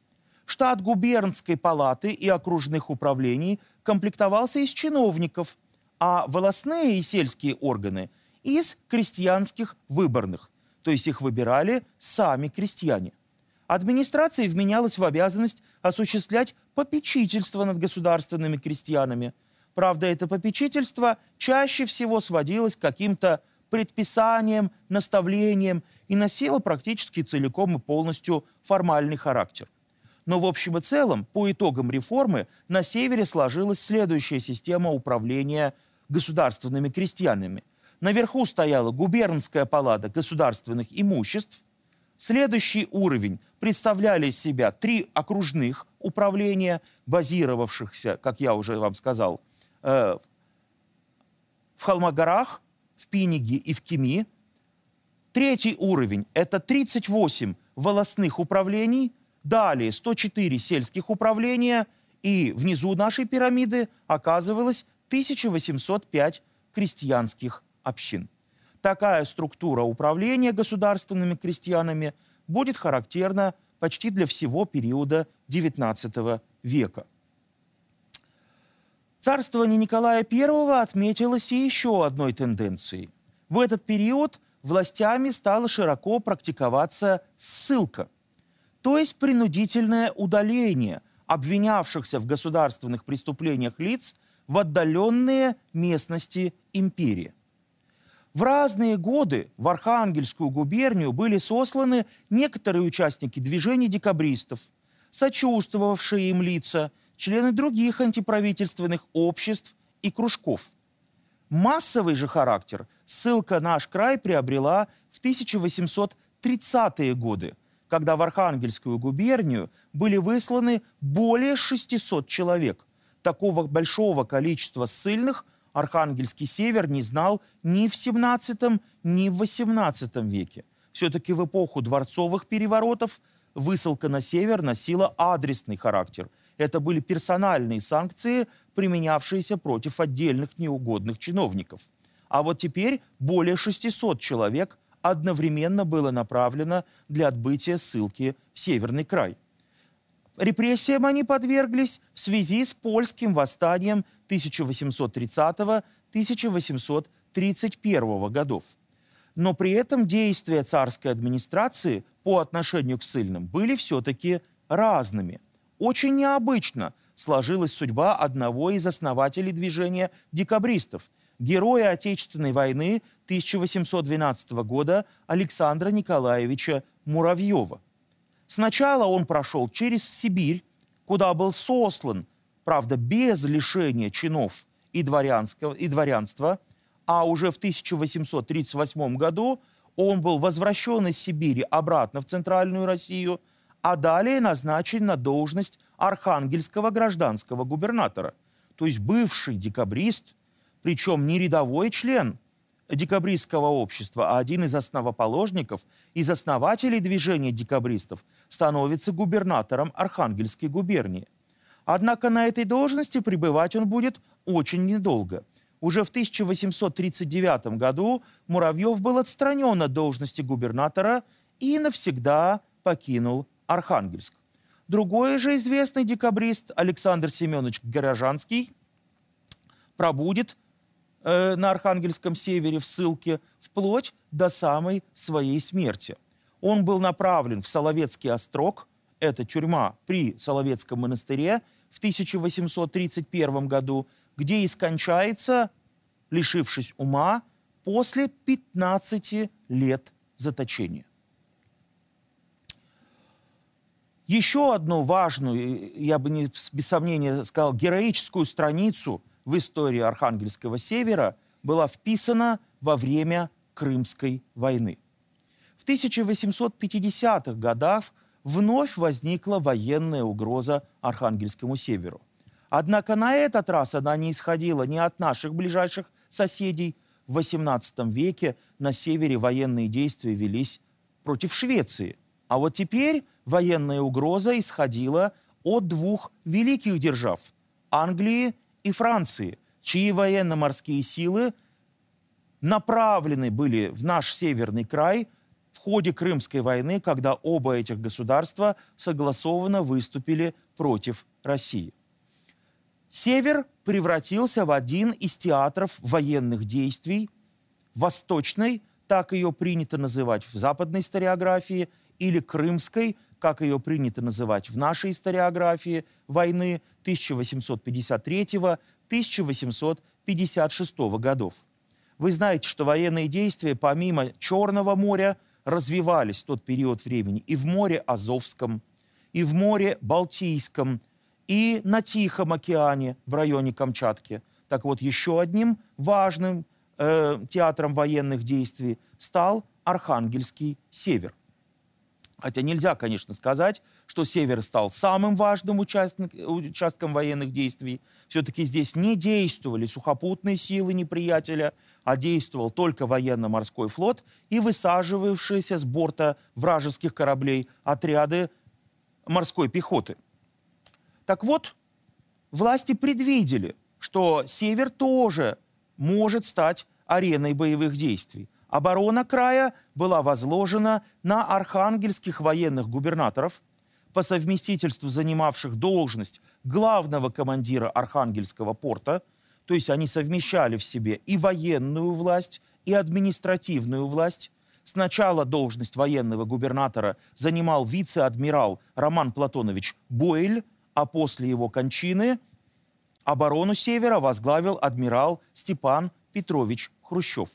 Штат губернской палаты и окружных управлений комплектовался из чиновников, а волосные и сельские органы – из крестьянских выборных, то есть их выбирали сами крестьяне. Администрации вменялась в обязанность осуществлять попечительство над государственными крестьянами. Правда, это попечительство чаще всего сводилось к каким-то предписаниям, наставлениям и носило практически целиком и полностью формальный характер. Но в общем и целом, по итогам реформы, на севере сложилась следующая система управления государственными крестьянами. Наверху стояла губернская палата государственных имуществ, Следующий уровень представляли из себя три окружных управления, базировавшихся, как я уже вам сказал, э, в Холмогорах, в Пиниге и в Кеми. Третий уровень – это 38 волостных управлений, далее 104 сельских управления, и внизу нашей пирамиды оказывалось 1805 крестьянских общин такая структура управления государственными крестьянами будет характерна почти для всего периода XIX века. Царствование Николая I отметилось и еще одной тенденцией. В этот период властями стала широко практиковаться ссылка, то есть принудительное удаление обвинявшихся в государственных преступлениях лиц в отдаленные местности империи. В разные годы в Архангельскую губернию были сосланы некоторые участники движений декабристов, сочувствовавшие им лица, члены других антиправительственных обществ и кружков. Массовый же характер ссылка «Наш край» приобрела в 1830-е годы, когда в Архангельскую губернию были высланы более 600 человек. Такого большого количества ссыльных – Архангельский север не знал ни в 17, ни в 18 веке. Все-таки в эпоху дворцовых переворотов высылка на север носила адресный характер. Это были персональные санкции, применявшиеся против отдельных неугодных чиновников. А вот теперь более 600 человек одновременно было направлено для отбытия ссылки в Северный край. Репрессиям они подверглись в связи с польским восстанием 1830-1831 годов. Но при этом действия царской администрации по отношению к ссыльным были все-таки разными. Очень необычно сложилась судьба одного из основателей движения декабристов, героя Отечественной войны 1812 года Александра Николаевича Муравьева. Сначала он прошел через Сибирь, куда был сослан правда, без лишения чинов и, дворянского, и дворянства, а уже в 1838 году он был возвращен из Сибири обратно в Центральную Россию, а далее назначен на должность архангельского гражданского губернатора. То есть бывший декабрист, причем не рядовой член декабристского общества, а один из основоположников, из основателей движения декабристов, становится губернатором Архангельской губернии. Однако на этой должности пребывать он будет очень недолго. Уже в 1839 году Муравьев был отстранен от должности губернатора и навсегда покинул Архангельск. Другой же известный декабрист Александр Семенович Горожанский пробудет э, на Архангельском севере в ссылке вплоть до самой своей смерти. Он был направлен в Соловецкий острог, это тюрьма при Соловецком монастыре – в 1831 году, где и скончается, лишившись ума, после 15 лет заточения. Еще одну важную, я бы не, без сомнения сказал, героическую страницу в истории Архангельского Севера была вписана во время Крымской войны. В 1850-х годах вновь возникла военная угроза Архангельскому северу. Однако на этот раз она не исходила ни от наших ближайших соседей. В XVIII веке на севере военные действия велись против Швеции. А вот теперь военная угроза исходила от двух великих держав – Англии и Франции, чьи военно-морские силы направлены были в наш северный край – ходе Крымской войны, когда оба этих государства согласованно выступили против России. Север превратился в один из театров военных действий, восточной, так ее принято называть в западной историографии, или крымской, как ее принято называть в нашей историографии, войны 1853-1856 годов. Вы знаете, что военные действия помимо Черного моря – развивались в тот период времени и в море Азовском, и в море Балтийском, и на Тихом океане в районе Камчатки. Так вот, еще одним важным э, театром военных действий стал Архангельский север. Хотя нельзя, конечно, сказать, что Север стал самым важным участник, участком военных действий. Все-таки здесь не действовали сухопутные силы неприятеля, а действовал только военно-морской флот и высаживавшиеся с борта вражеских кораблей отряды морской пехоты. Так вот, власти предвидели, что Север тоже может стать ареной боевых действий. Оборона края была возложена на архангельских военных губернаторов – по совместительству занимавших должность главного командира Архангельского порта, то есть они совмещали в себе и военную власть, и административную власть. Сначала должность военного губернатора занимал вице-адмирал Роман Платонович Бойль, а после его кончины оборону Севера возглавил адмирал Степан Петрович Хрущев.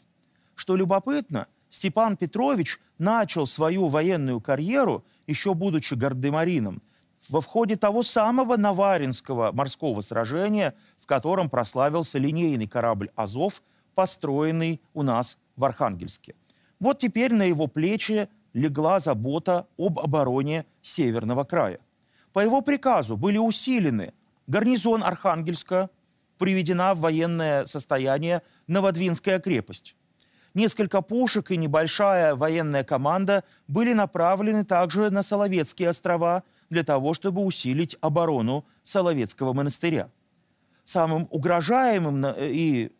Что любопытно, Степан Петрович начал свою военную карьеру еще будучи гардемарином, во входе того самого Наваринского морского сражения, в котором прославился линейный корабль «Азов», построенный у нас в Архангельске. Вот теперь на его плечи легла забота об обороне Северного края. По его приказу были усилены гарнизон Архангельска, приведена в военное состояние Новодвинская крепость. Несколько пушек и небольшая военная команда были направлены также на Соловецкие острова для того, чтобы усилить оборону Соловецкого монастыря. Самым угрожаемым э, и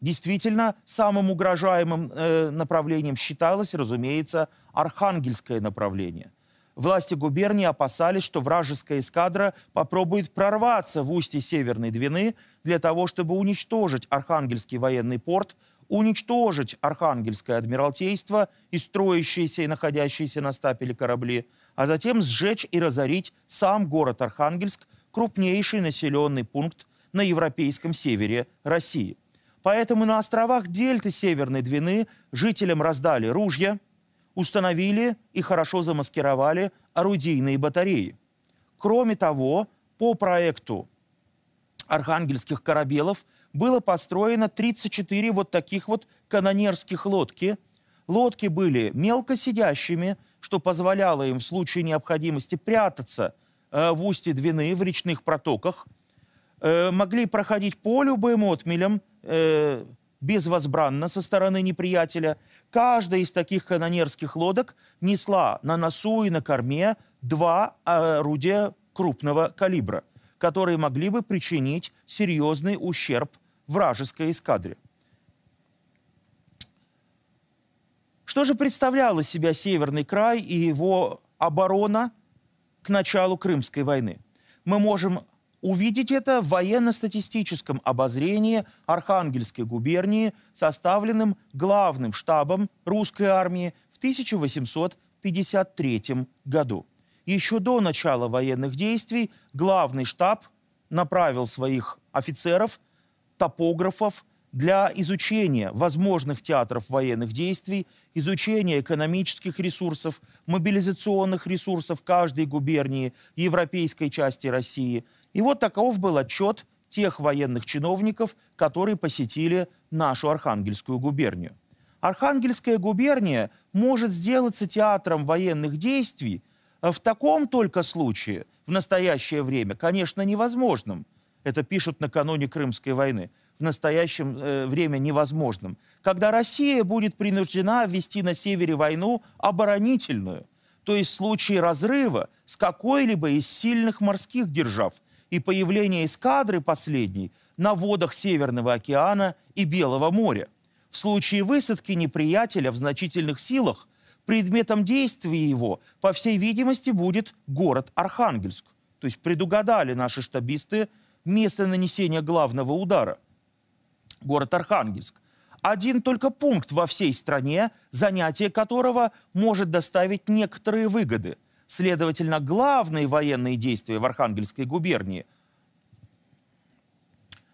действительно самым угрожаемым э, направлением считалось, разумеется, Архангельское направление. Власти губернии опасались, что вражеская эскадра попробует прорваться в устье Северной Двины для того, чтобы уничтожить Архангельский военный порт, уничтожить Архангельское Адмиралтейство и строящиеся и находящиеся на стапеле корабли, а затем сжечь и разорить сам город Архангельск, крупнейший населенный пункт на европейском севере России. Поэтому на островах дельты Северной Двины жителям раздали ружья, установили и хорошо замаскировали орудийные батареи. Кроме того, по проекту архангельских корабелов – было построено 34 вот таких вот канонерских лодки. Лодки были мелкосидящими, что позволяло им в случае необходимости прятаться э, в устье Двины, в речных протоках. Э, могли проходить по любым отмелям э, безвозбранно со стороны неприятеля. Каждая из таких канонерских лодок несла на носу и на корме два э, орудия крупного калибра, которые могли бы причинить серьезный ущерб вражеской эскадре. Что же представлял из себя Северный край и его оборона к началу Крымской войны? Мы можем увидеть это в военно-статистическом обозрении Архангельской губернии, составленным главным штабом русской армии в 1853 году. Еще до начала военных действий главный штаб направил своих офицеров топографов для изучения возможных театров военных действий, изучения экономических ресурсов, мобилизационных ресурсов каждой губернии европейской части России. И вот таков был отчет тех военных чиновников, которые посетили нашу Архангельскую губернию. Архангельская губерния может сделаться театром военных действий в таком только случае в настоящее время, конечно, невозможным – это пишут накануне Крымской войны. В настоящем э, время невозможным. Когда Россия будет принуждена вести на севере войну оборонительную, то есть в случае разрыва с какой-либо из сильных морских держав и появления эскадры последней на водах Северного океана и Белого моря. В случае высадки неприятеля в значительных силах предметом действия его, по всей видимости, будет город Архангельск. То есть предугадали наши штабисты место нанесения главного удара. Город Архангельск. Один только пункт во всей стране, занятие которого может доставить некоторые выгоды. Следовательно, главные военные действия в Архангельской губернии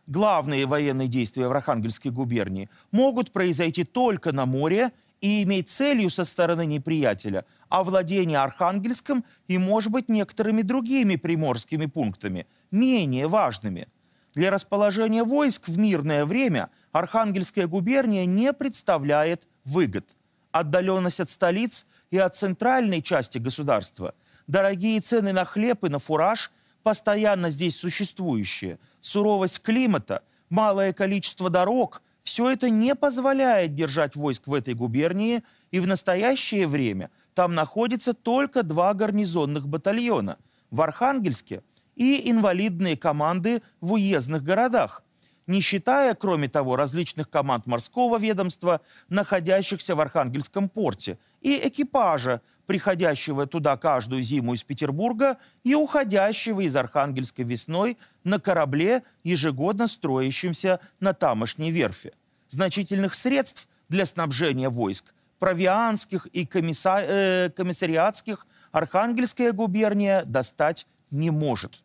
главные военные действия в Архангельской губернии могут произойти только на море и иметь целью со стороны неприятеля овладение Архангельском и, может быть, некоторыми другими приморскими пунктами – менее важными. Для расположения войск в мирное время Архангельская губерния не представляет выгод. Отдаленность от столиц и от центральной части государства, дорогие цены на хлеб и на фураж, постоянно здесь существующие, суровость климата, малое количество дорог – все это не позволяет держать войск в этой губернии, и в настоящее время там находится только два гарнизонных батальона – в Архангельске и инвалидные команды в уездных городах, не считая, кроме того, различных команд морского ведомства, находящихся в Архангельском порте, и экипажа, приходящего туда каждую зиму из Петербурга и уходящего из Архангельской весной на корабле, ежегодно строящемся на тамошней верфи. Значительных средств для снабжения войск, провианских и комисса... э, комиссариатских, Архангельская губерния достать не может.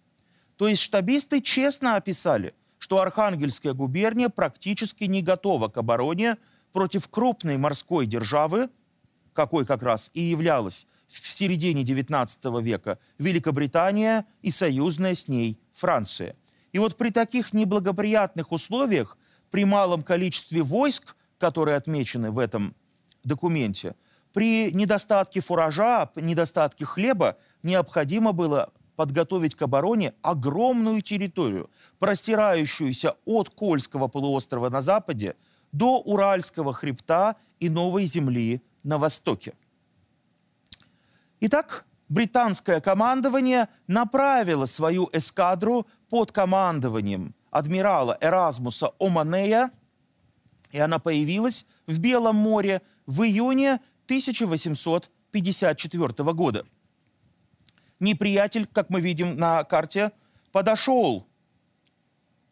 То есть штабисты честно описали, что Архангельская губерния практически не готова к обороне против крупной морской державы, какой как раз и являлась в середине XIX века Великобритания и союзная с ней Франция. И вот при таких неблагоприятных условиях, при малом количестве войск, которые отмечены в этом документе, при недостатке фуража, недостатке хлеба необходимо было подготовить к обороне огромную территорию, простирающуюся от Кольского полуострова на западе до Уральского хребта и Новой земли на востоке. Итак, британское командование направило свою эскадру под командованием адмирала Эразмуса Оманея, и она появилась в Белом море в июне 1854 года – неприятель, как мы видим на карте, подошел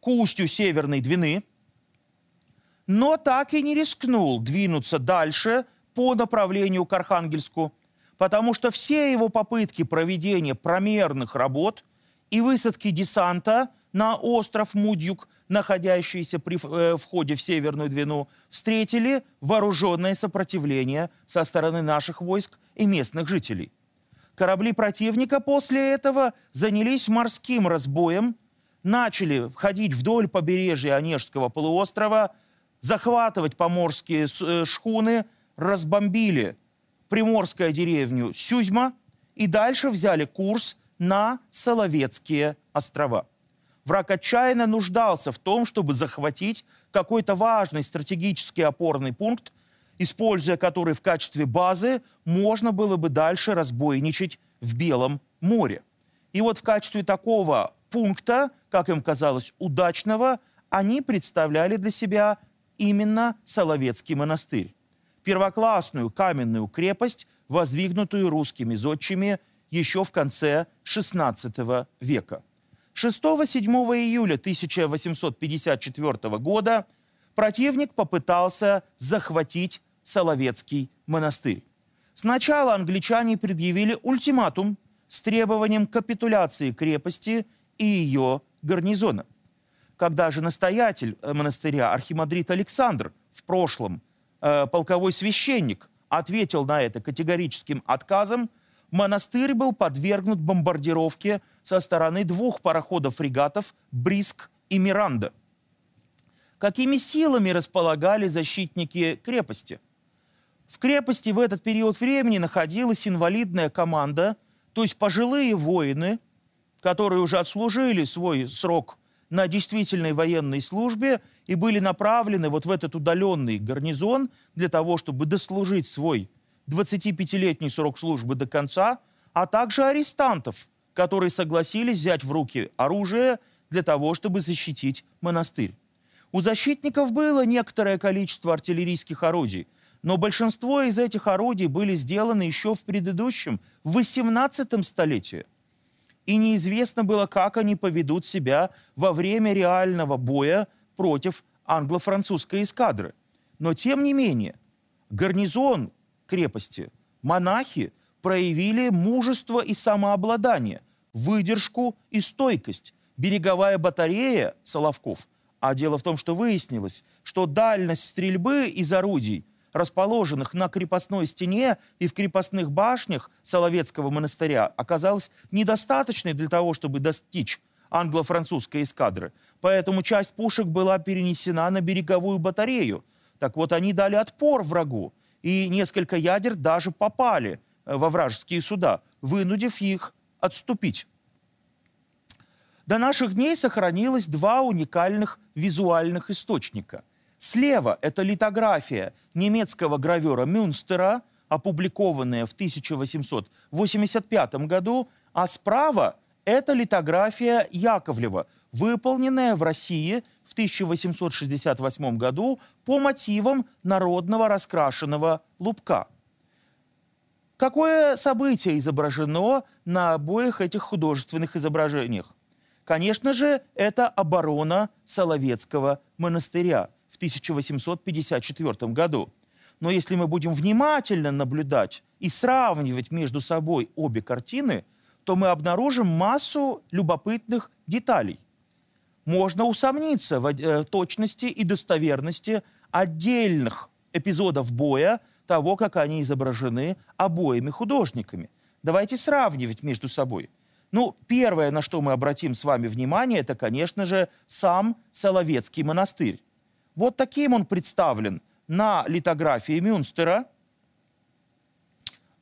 к устью Северной Двины, но так и не рискнул двинуться дальше по направлению к Архангельску, потому что все его попытки проведения промерных работ и высадки десанта на остров Мудюк, находящийся при э, входе в Северную Двину, встретили вооруженное сопротивление со стороны наших войск и местных жителей. Корабли противника после этого занялись морским разбоем, начали входить вдоль побережья Онежского полуострова, захватывать поморские э, шхуны, разбомбили приморскую деревню Сюзьма и дальше взяли курс на Соловецкие острова. Враг отчаянно нуждался в том, чтобы захватить какой-то важный стратегический опорный пункт используя который в качестве базы, можно было бы дальше разбойничать в Белом море. И вот в качестве такого пункта, как им казалось, удачного, они представляли для себя именно Соловецкий монастырь. Первоклассную каменную крепость, воздвигнутую русскими зодчими еще в конце XVI века. 6-7 июля 1854 года противник попытался захватить Соловецкий монастырь. Сначала англичане предъявили ультиматум с требованием капитуляции крепости и ее гарнизона. Когда же настоятель э, монастыря архимандрит Александр в прошлом э, полковой священник ответил на это категорическим отказом, монастырь был подвергнут бомбардировке со стороны двух пароходов-фрегатов «Бриск» и «Миранда». Какими силами располагали защитники крепости – в крепости в этот период времени находилась инвалидная команда, то есть пожилые воины, которые уже отслужили свой срок на действительной военной службе и были направлены вот в этот удаленный гарнизон для того, чтобы дослужить свой 25-летний срок службы до конца, а также арестантов, которые согласились взять в руки оружие для того, чтобы защитить монастырь. У защитников было некоторое количество артиллерийских орудий, но большинство из этих орудий были сделаны еще в предыдущем, в 18 столетии. И неизвестно было, как они поведут себя во время реального боя против англо-французской эскадры. Но тем не менее, гарнизон крепости, монахи проявили мужество и самообладание, выдержку и стойкость. Береговая батарея Соловков, а дело в том, что выяснилось, что дальность стрельбы из орудий – расположенных на крепостной стене и в крепостных башнях Соловецкого монастыря, оказалось недостаточной для того, чтобы достичь англо-французской эскадры. Поэтому часть пушек была перенесена на береговую батарею. Так вот, они дали отпор врагу, и несколько ядер даже попали э, во вражеские суда, вынудив их отступить. До наших дней сохранилось два уникальных визуальных источника – Слева это литография немецкого гравера Мюнстера, опубликованная в 1885 году, а справа это литография Яковлева, выполненная в России в 1868 году по мотивам народного раскрашенного лубка. Какое событие изображено на обоих этих художественных изображениях? Конечно же, это оборона Соловецкого монастыря – в 1854 году. Но если мы будем внимательно наблюдать и сравнивать между собой обе картины, то мы обнаружим массу любопытных деталей. Можно усомниться в э, точности и достоверности отдельных эпизодов боя, того, как они изображены обоими художниками. Давайте сравнивать между собой. Ну, первое, на что мы обратим с вами внимание, это, конечно же, сам Соловецкий монастырь. Вот таким он представлен на литографии Мюнстера.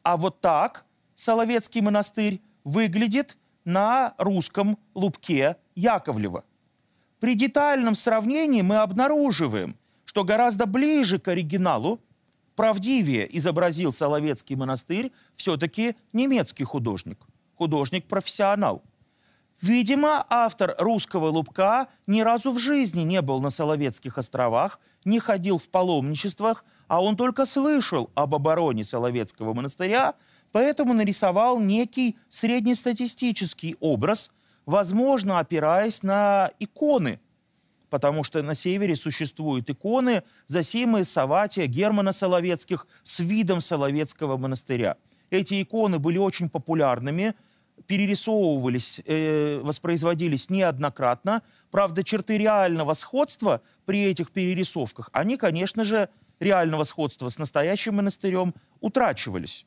А вот так Соловецкий монастырь выглядит на русском лубке Яковлева. При детальном сравнении мы обнаруживаем, что гораздо ближе к оригиналу, правдивее изобразил Соловецкий монастырь все-таки немецкий художник, художник-профессионал – Видимо, автор «Русского лубка» ни разу в жизни не был на Соловецких островах, не ходил в паломничествах, а он только слышал об обороне Соловецкого монастыря, поэтому нарисовал некий среднестатистический образ, возможно, опираясь на иконы, потому что на севере существуют иконы, засимые Саватия, Германа Соловецких с видом Соловецкого монастыря. Эти иконы были очень популярными – перерисовывались, э, воспроизводились неоднократно. Правда, черты реального сходства при этих перерисовках, они, конечно же, реального сходства с настоящим монастырем утрачивались.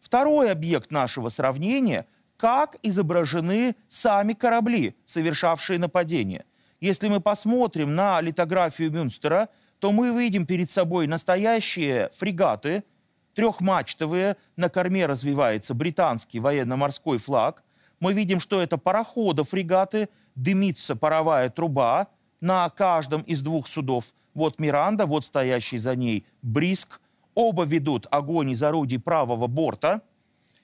Второй объект нашего сравнения – как изображены сами корабли, совершавшие нападение. Если мы посмотрим на литографию Мюнстера, то мы видим перед собой настоящие фрегаты – трехмачтовые, на корме развивается британский военно-морской флаг. Мы видим, что это пароходы, фрегаты, дымится паровая труба на каждом из двух судов. Вот Миранда, вот стоящий за ней Бриск. Оба ведут огонь из орудий правого борта.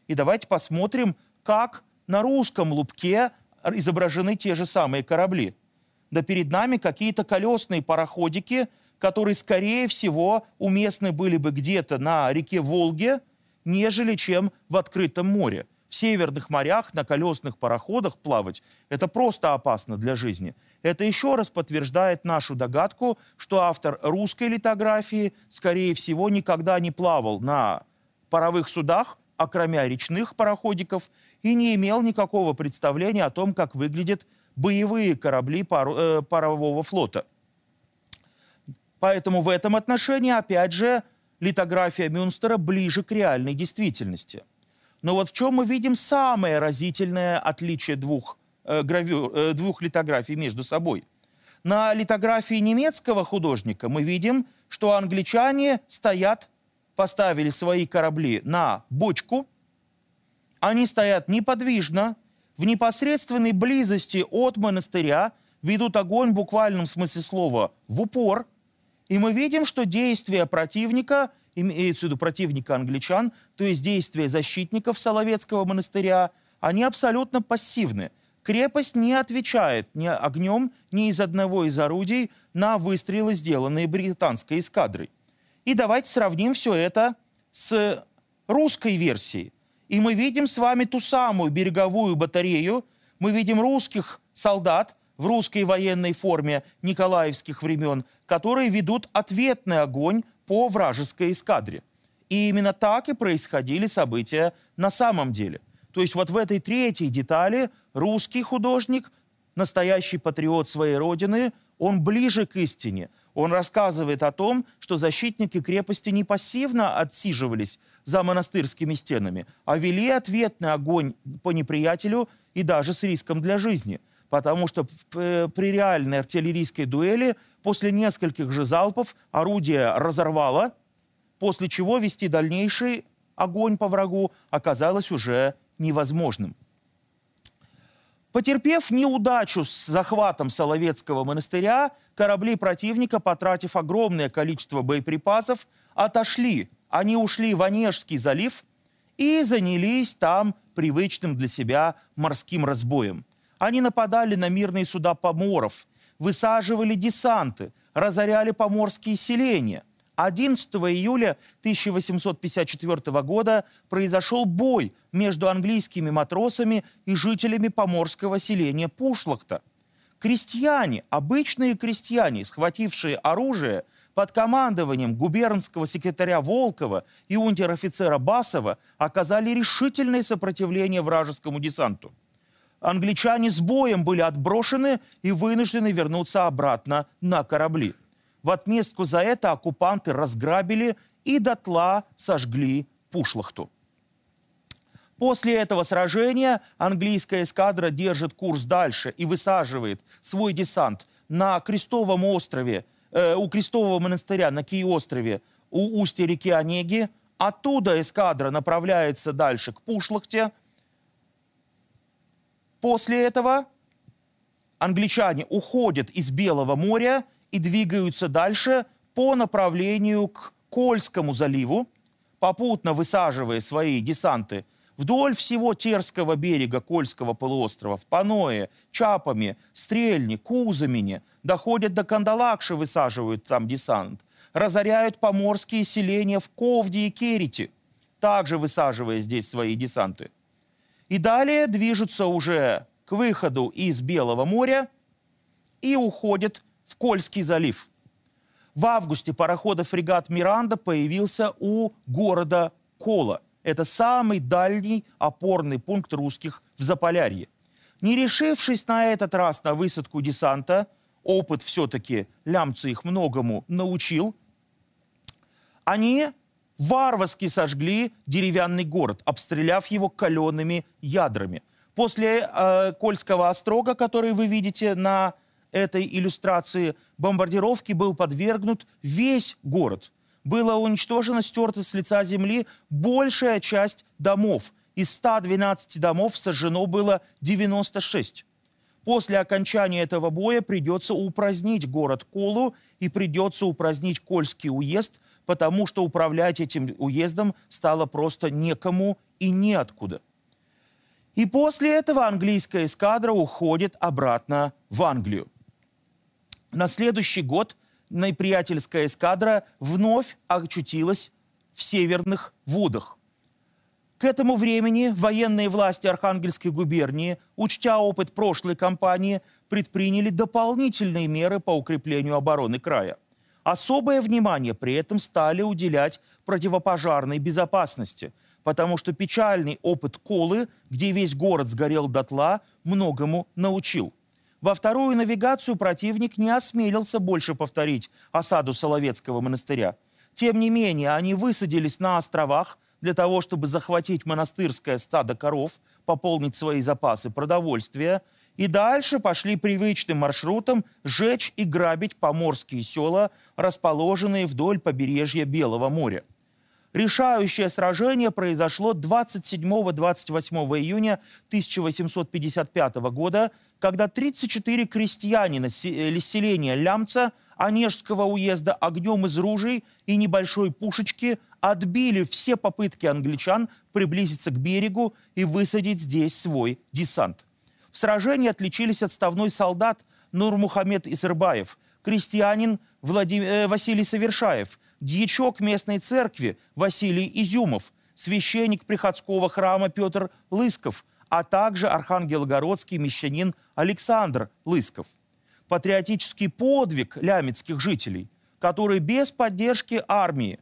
И давайте посмотрим, как на русском лубке изображены те же самые корабли. Да перед нами какие-то колесные пароходики – которые, скорее всего, уместны были бы где-то на реке Волге, нежели чем в открытом море. В северных морях на колесных пароходах плавать – это просто опасно для жизни. Это еще раз подтверждает нашу догадку, что автор русской литографии, скорее всего, никогда не плавал на паровых судах, окромя речных пароходиков, и не имел никакого представления о том, как выглядят боевые корабли э, парового флота. Поэтому в этом отношении, опять же, литография Мюнстера ближе к реальной действительности. Но вот в чем мы видим самое разительное отличие двух, э, гравюр, э, двух литографий между собой. На литографии немецкого художника мы видим, что англичане стоят, поставили свои корабли на бочку, они стоят неподвижно, в непосредственной близости от монастыря, ведут огонь в буквальном смысле слова в упор – и мы видим, что действия противника, имеется в виду противника англичан, то есть действия защитников Соловецкого монастыря, они абсолютно пассивны. Крепость не отвечает ни огнем, ни из одного из орудий на выстрелы, сделанные британской эскадрой. И давайте сравним все это с русской версией. И мы видим с вами ту самую береговую батарею, мы видим русских солдат в русской военной форме николаевских времен, которые ведут ответный огонь по вражеской эскадре. И именно так и происходили события на самом деле. То есть вот в этой третьей детали русский художник, настоящий патриот своей родины, он ближе к истине. Он рассказывает о том, что защитники крепости не пассивно отсиживались за монастырскими стенами, а вели ответный огонь по неприятелю и даже с риском для жизни. Потому что э, при реальной артиллерийской дуэли – После нескольких же залпов орудие разорвало, после чего вести дальнейший огонь по врагу оказалось уже невозможным. Потерпев неудачу с захватом Соловецкого монастыря, корабли противника, потратив огромное количество боеприпасов, отошли. Они ушли в Онежский залив и занялись там привычным для себя морским разбоем. Они нападали на мирные суда поморов, высаживали десанты, разоряли поморские селения. 11 июля 1854 года произошел бой между английскими матросами и жителями поморского селения Пушлахта. Крестьяне, обычные крестьяне, схватившие оружие, под командованием губернского секретаря Волкова и унтер-офицера Басова оказали решительное сопротивление вражескому десанту англичане с боем были отброшены и вынуждены вернуться обратно на корабли. В отместку за это оккупанты разграбили и дотла сожгли Пушлахту. После этого сражения английская эскадра держит курс дальше и высаживает свой десант на Крестовом острове, э, у Крестового монастыря на Киевострове, у устья реки Онеги. Оттуда эскадра направляется дальше к Пушлахте – После этого англичане уходят из Белого моря и двигаются дальше по направлению к Кольскому заливу, попутно высаживая свои десанты вдоль всего Терского берега Кольского полуострова, в Паное, Чапами, Стрельни, Кузамине, доходят до Кандалакши, высаживают там десант, разоряют поморские селения в Ковде и Керите, также высаживая здесь свои десанты – и далее движутся уже к выходу из Белого моря и уходят в Кольский залив. В августе парохода-фрегат «Миранда» появился у города Кола. Это самый дальний опорный пункт русских в Заполярье. Не решившись на этот раз на высадку десанта, опыт все-таки лямцы их многому научил, они варварски сожгли деревянный город, обстреляв его калеными ядрами. После э, Кольского острога, который вы видите на этой иллюстрации, бомбардировки был подвергнут весь город. Было уничтожено, стерто с лица земли большая часть домов. Из 112 домов сожжено было 96. После окончания этого боя придется упразднить город Колу и придется упразднить Кольский уезд – потому что управлять этим уездом стало просто некому и неоткуда. И после этого английская эскадра уходит обратно в Англию. На следующий год неприятельская эскадра вновь очутилась в северных водах. К этому времени военные власти Архангельской губернии, учтя опыт прошлой кампании, предприняли дополнительные меры по укреплению обороны края. Особое внимание при этом стали уделять противопожарной безопасности, потому что печальный опыт Колы, где весь город сгорел дотла, многому научил. Во вторую навигацию противник не осмелился больше повторить осаду Соловецкого монастыря. Тем не менее, они высадились на островах для того, чтобы захватить монастырское стадо коров, пополнить свои запасы продовольствия – и дальше пошли привычным маршрутом жечь и грабить поморские села, расположенные вдоль побережья Белого моря. Решающее сражение произошло 27-28 июня 1855 года, когда 34 крестьянина э, селения Лямца Онежского уезда огнем из ружей и небольшой пушечки отбили все попытки англичан приблизиться к берегу и высадить здесь свой десант. В сражении отличились отставной солдат Нурмухамед Исырбаев, крестьянин Владим... э, Василий Совершаев, дьячок местной церкви Василий Изюмов, священник приходского храма Петр Лысков, а также архангелогородский мещанин Александр Лысков. Патриотический подвиг лямецких жителей, которые без поддержки армии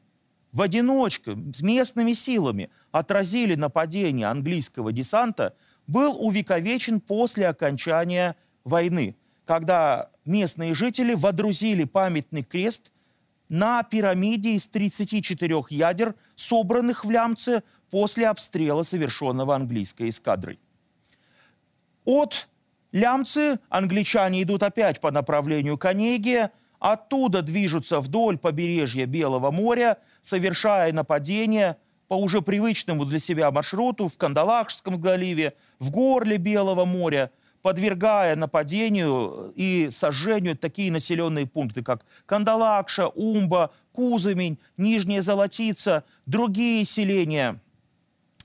в одиночку с местными силами отразили нападение английского десанта – был увековечен после окончания войны, когда местные жители водрузили памятный крест на пирамиде из 34 ядер, собранных в Лямце после обстрела, совершенного английской эскадрой. От Лямцы англичане идут опять по направлению Конегия, оттуда движутся вдоль побережья Белого моря, совершая нападения – по уже привычному для себя маршруту в Кандалакшском заливе, в горле Белого моря, подвергая нападению и сожжению такие населенные пункты, как Кандалакша, Умба, Кузымень, Нижняя Золотица, другие селения.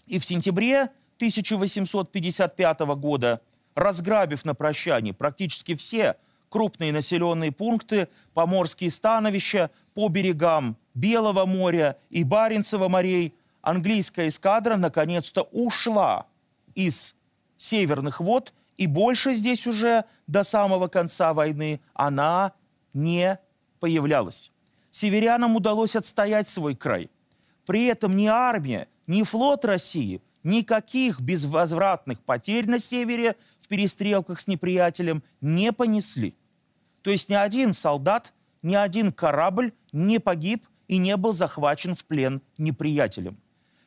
И в сентябре 1855 года, разграбив на прощании практически все крупные населенные пункты, поморские становища по берегам Белого моря и Баренцева морей – английская эскадра наконец-то ушла из северных вод, и больше здесь уже до самого конца войны она не появлялась. Северянам удалось отстоять свой край. При этом ни армия, ни флот России никаких безвозвратных потерь на севере в перестрелках с неприятелем не понесли. То есть ни один солдат, ни один корабль не погиб и не был захвачен в плен неприятелем.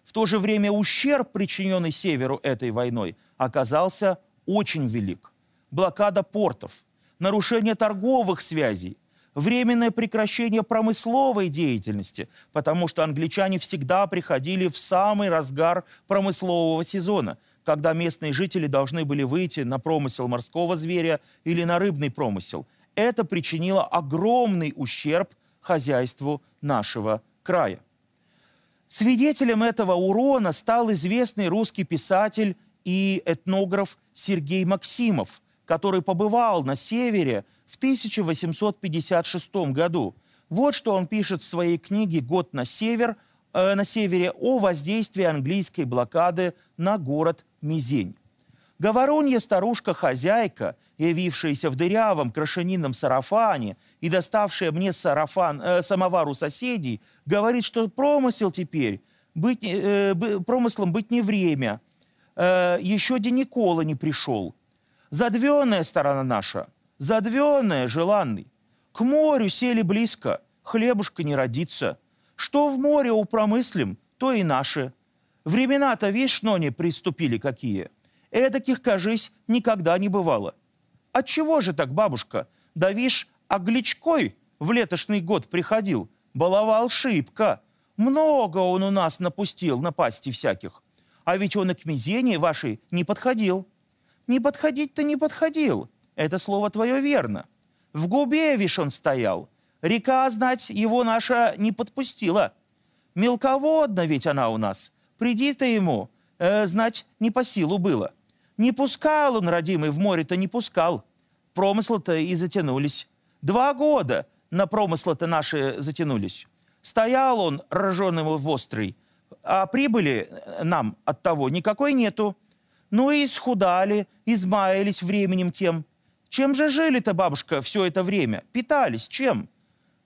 В то же время ущерб, причиненный Северу этой войной, оказался очень велик. Блокада портов, нарушение торговых связей, временное прекращение промысловой деятельности, потому что англичане всегда приходили в самый разгар промыслового сезона, когда местные жители должны были выйти на промысел морского зверя или на рыбный промысел. Это причинило огромный ущерб хозяйству нашего края. Свидетелем этого урона стал известный русский писатель и этнограф Сергей Максимов, который побывал на Севере в 1856 году. Вот что он пишет в своей книге «Год на север», э, на севере о воздействии английской блокады на город Мизень. Говорунья старушка-хозяйка, явившаяся в дырявом крашенином сарафане и доставшая мне сарафан, э, самовар соседей, говорит, что промысел теперь, быть, э, промыслом быть не время. Э, еще Деникола не пришел. Задвенная сторона наша, задвенная, желанный. К морю сели близко, хлебушка не родится. Что в море упромыслим, то и наши. Времена-то вишь, но не приступили какие. Эдаких, кажись, никогда не бывало. Отчего же так, бабушка? Да вишь, а Гличкой в летошный год приходил, баловал шибко. Много он у нас напустил напасти всяких. А ведь он и к мизении вашей не подходил. Не подходить-то не подходил. Это слово твое верно. В губе вишь он стоял. Река, знать, его наша не подпустила. Мелководна ведь она у нас. Приди ты ему, э, знать, не по силу было. Не пускал он, родимый, в море-то не пускал. Промыслы-то и затянулись. Два года на промыслы-то наши затянулись. Стоял он, рожженный в острый, а прибыли э, нам от того никакой нету. Ну и исхудали, измаялись временем тем. Чем же жили-то, бабушка, все это время? Питались чем?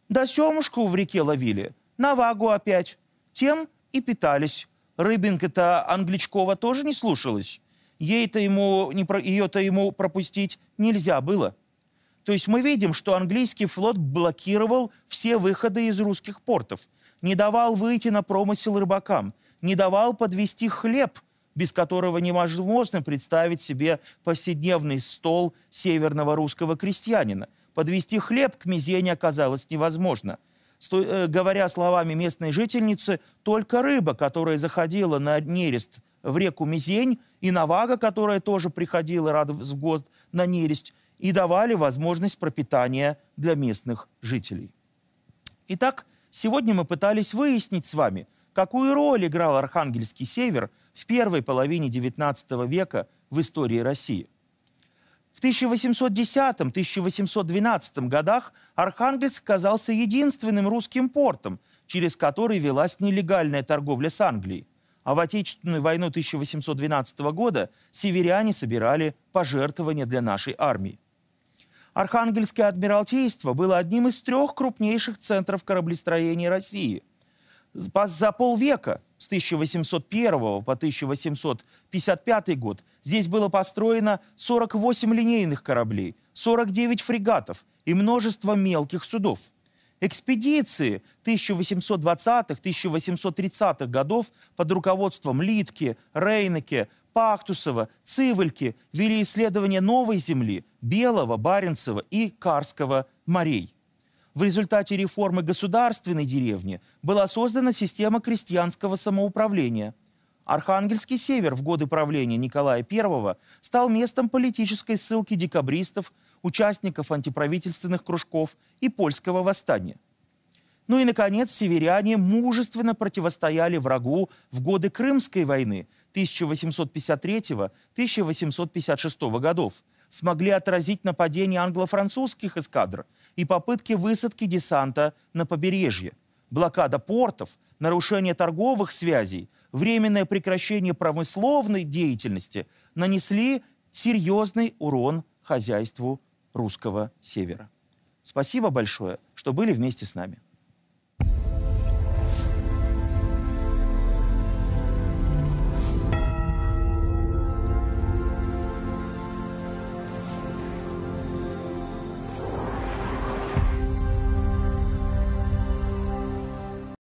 Да семушку в реке ловили, на вагу опять. Тем и питались. Рыбинка-то Англичкова тоже не слушалась. Ей-то ему, не про, ее-то ему пропустить нельзя было. То есть мы видим, что английский флот блокировал все выходы из русских портов, не давал выйти на промысел рыбакам, не давал подвести хлеб, без которого невозможно представить себе повседневный стол северного русского крестьянина. Подвести хлеб к мизене оказалось невозможно – э, говоря словами местной жительницы, только рыба, которая заходила на нерест в реку Мизень, и навага, которая тоже приходила раз в год на нерест, и давали возможность пропитания для местных жителей. Итак, сегодня мы пытались выяснить с вами, какую роль играл Архангельский север в первой половине XIX века в истории России. В 1810-1812 годах Архангельск казался единственным русским портом, через который велась нелегальная торговля с Англией. А в Отечественную войну 1812 года северяне собирали пожертвования для нашей армии. Архангельское Адмиралтейство было одним из трех крупнейших центров кораблестроения России. За полвека, с 1801 по 1855 год, здесь было построено 48 линейных кораблей, 49 фрегатов и множество мелких судов. Экспедиции 1820-1830-х годов под руководством Литке, Рейнеке, Пактусова, Цивольки вели исследования новой земли – Белого, Баренцева и Карского морей. В результате реформы государственной деревни была создана система крестьянского самоуправления. Архангельский север в годы правления Николая I стал местом политической ссылки декабристов, участников антиправительственных кружков и польского восстания. Ну и, наконец, северяне мужественно противостояли врагу в годы Крымской войны – 1853-1856 годов смогли отразить нападение англо-французских эскадр и попытки высадки десанта на побережье. Блокада портов, нарушение торговых связей, временное прекращение промысловной деятельности нанесли серьезный урон хозяйству русского севера. Спасибо большое, что были вместе с нами.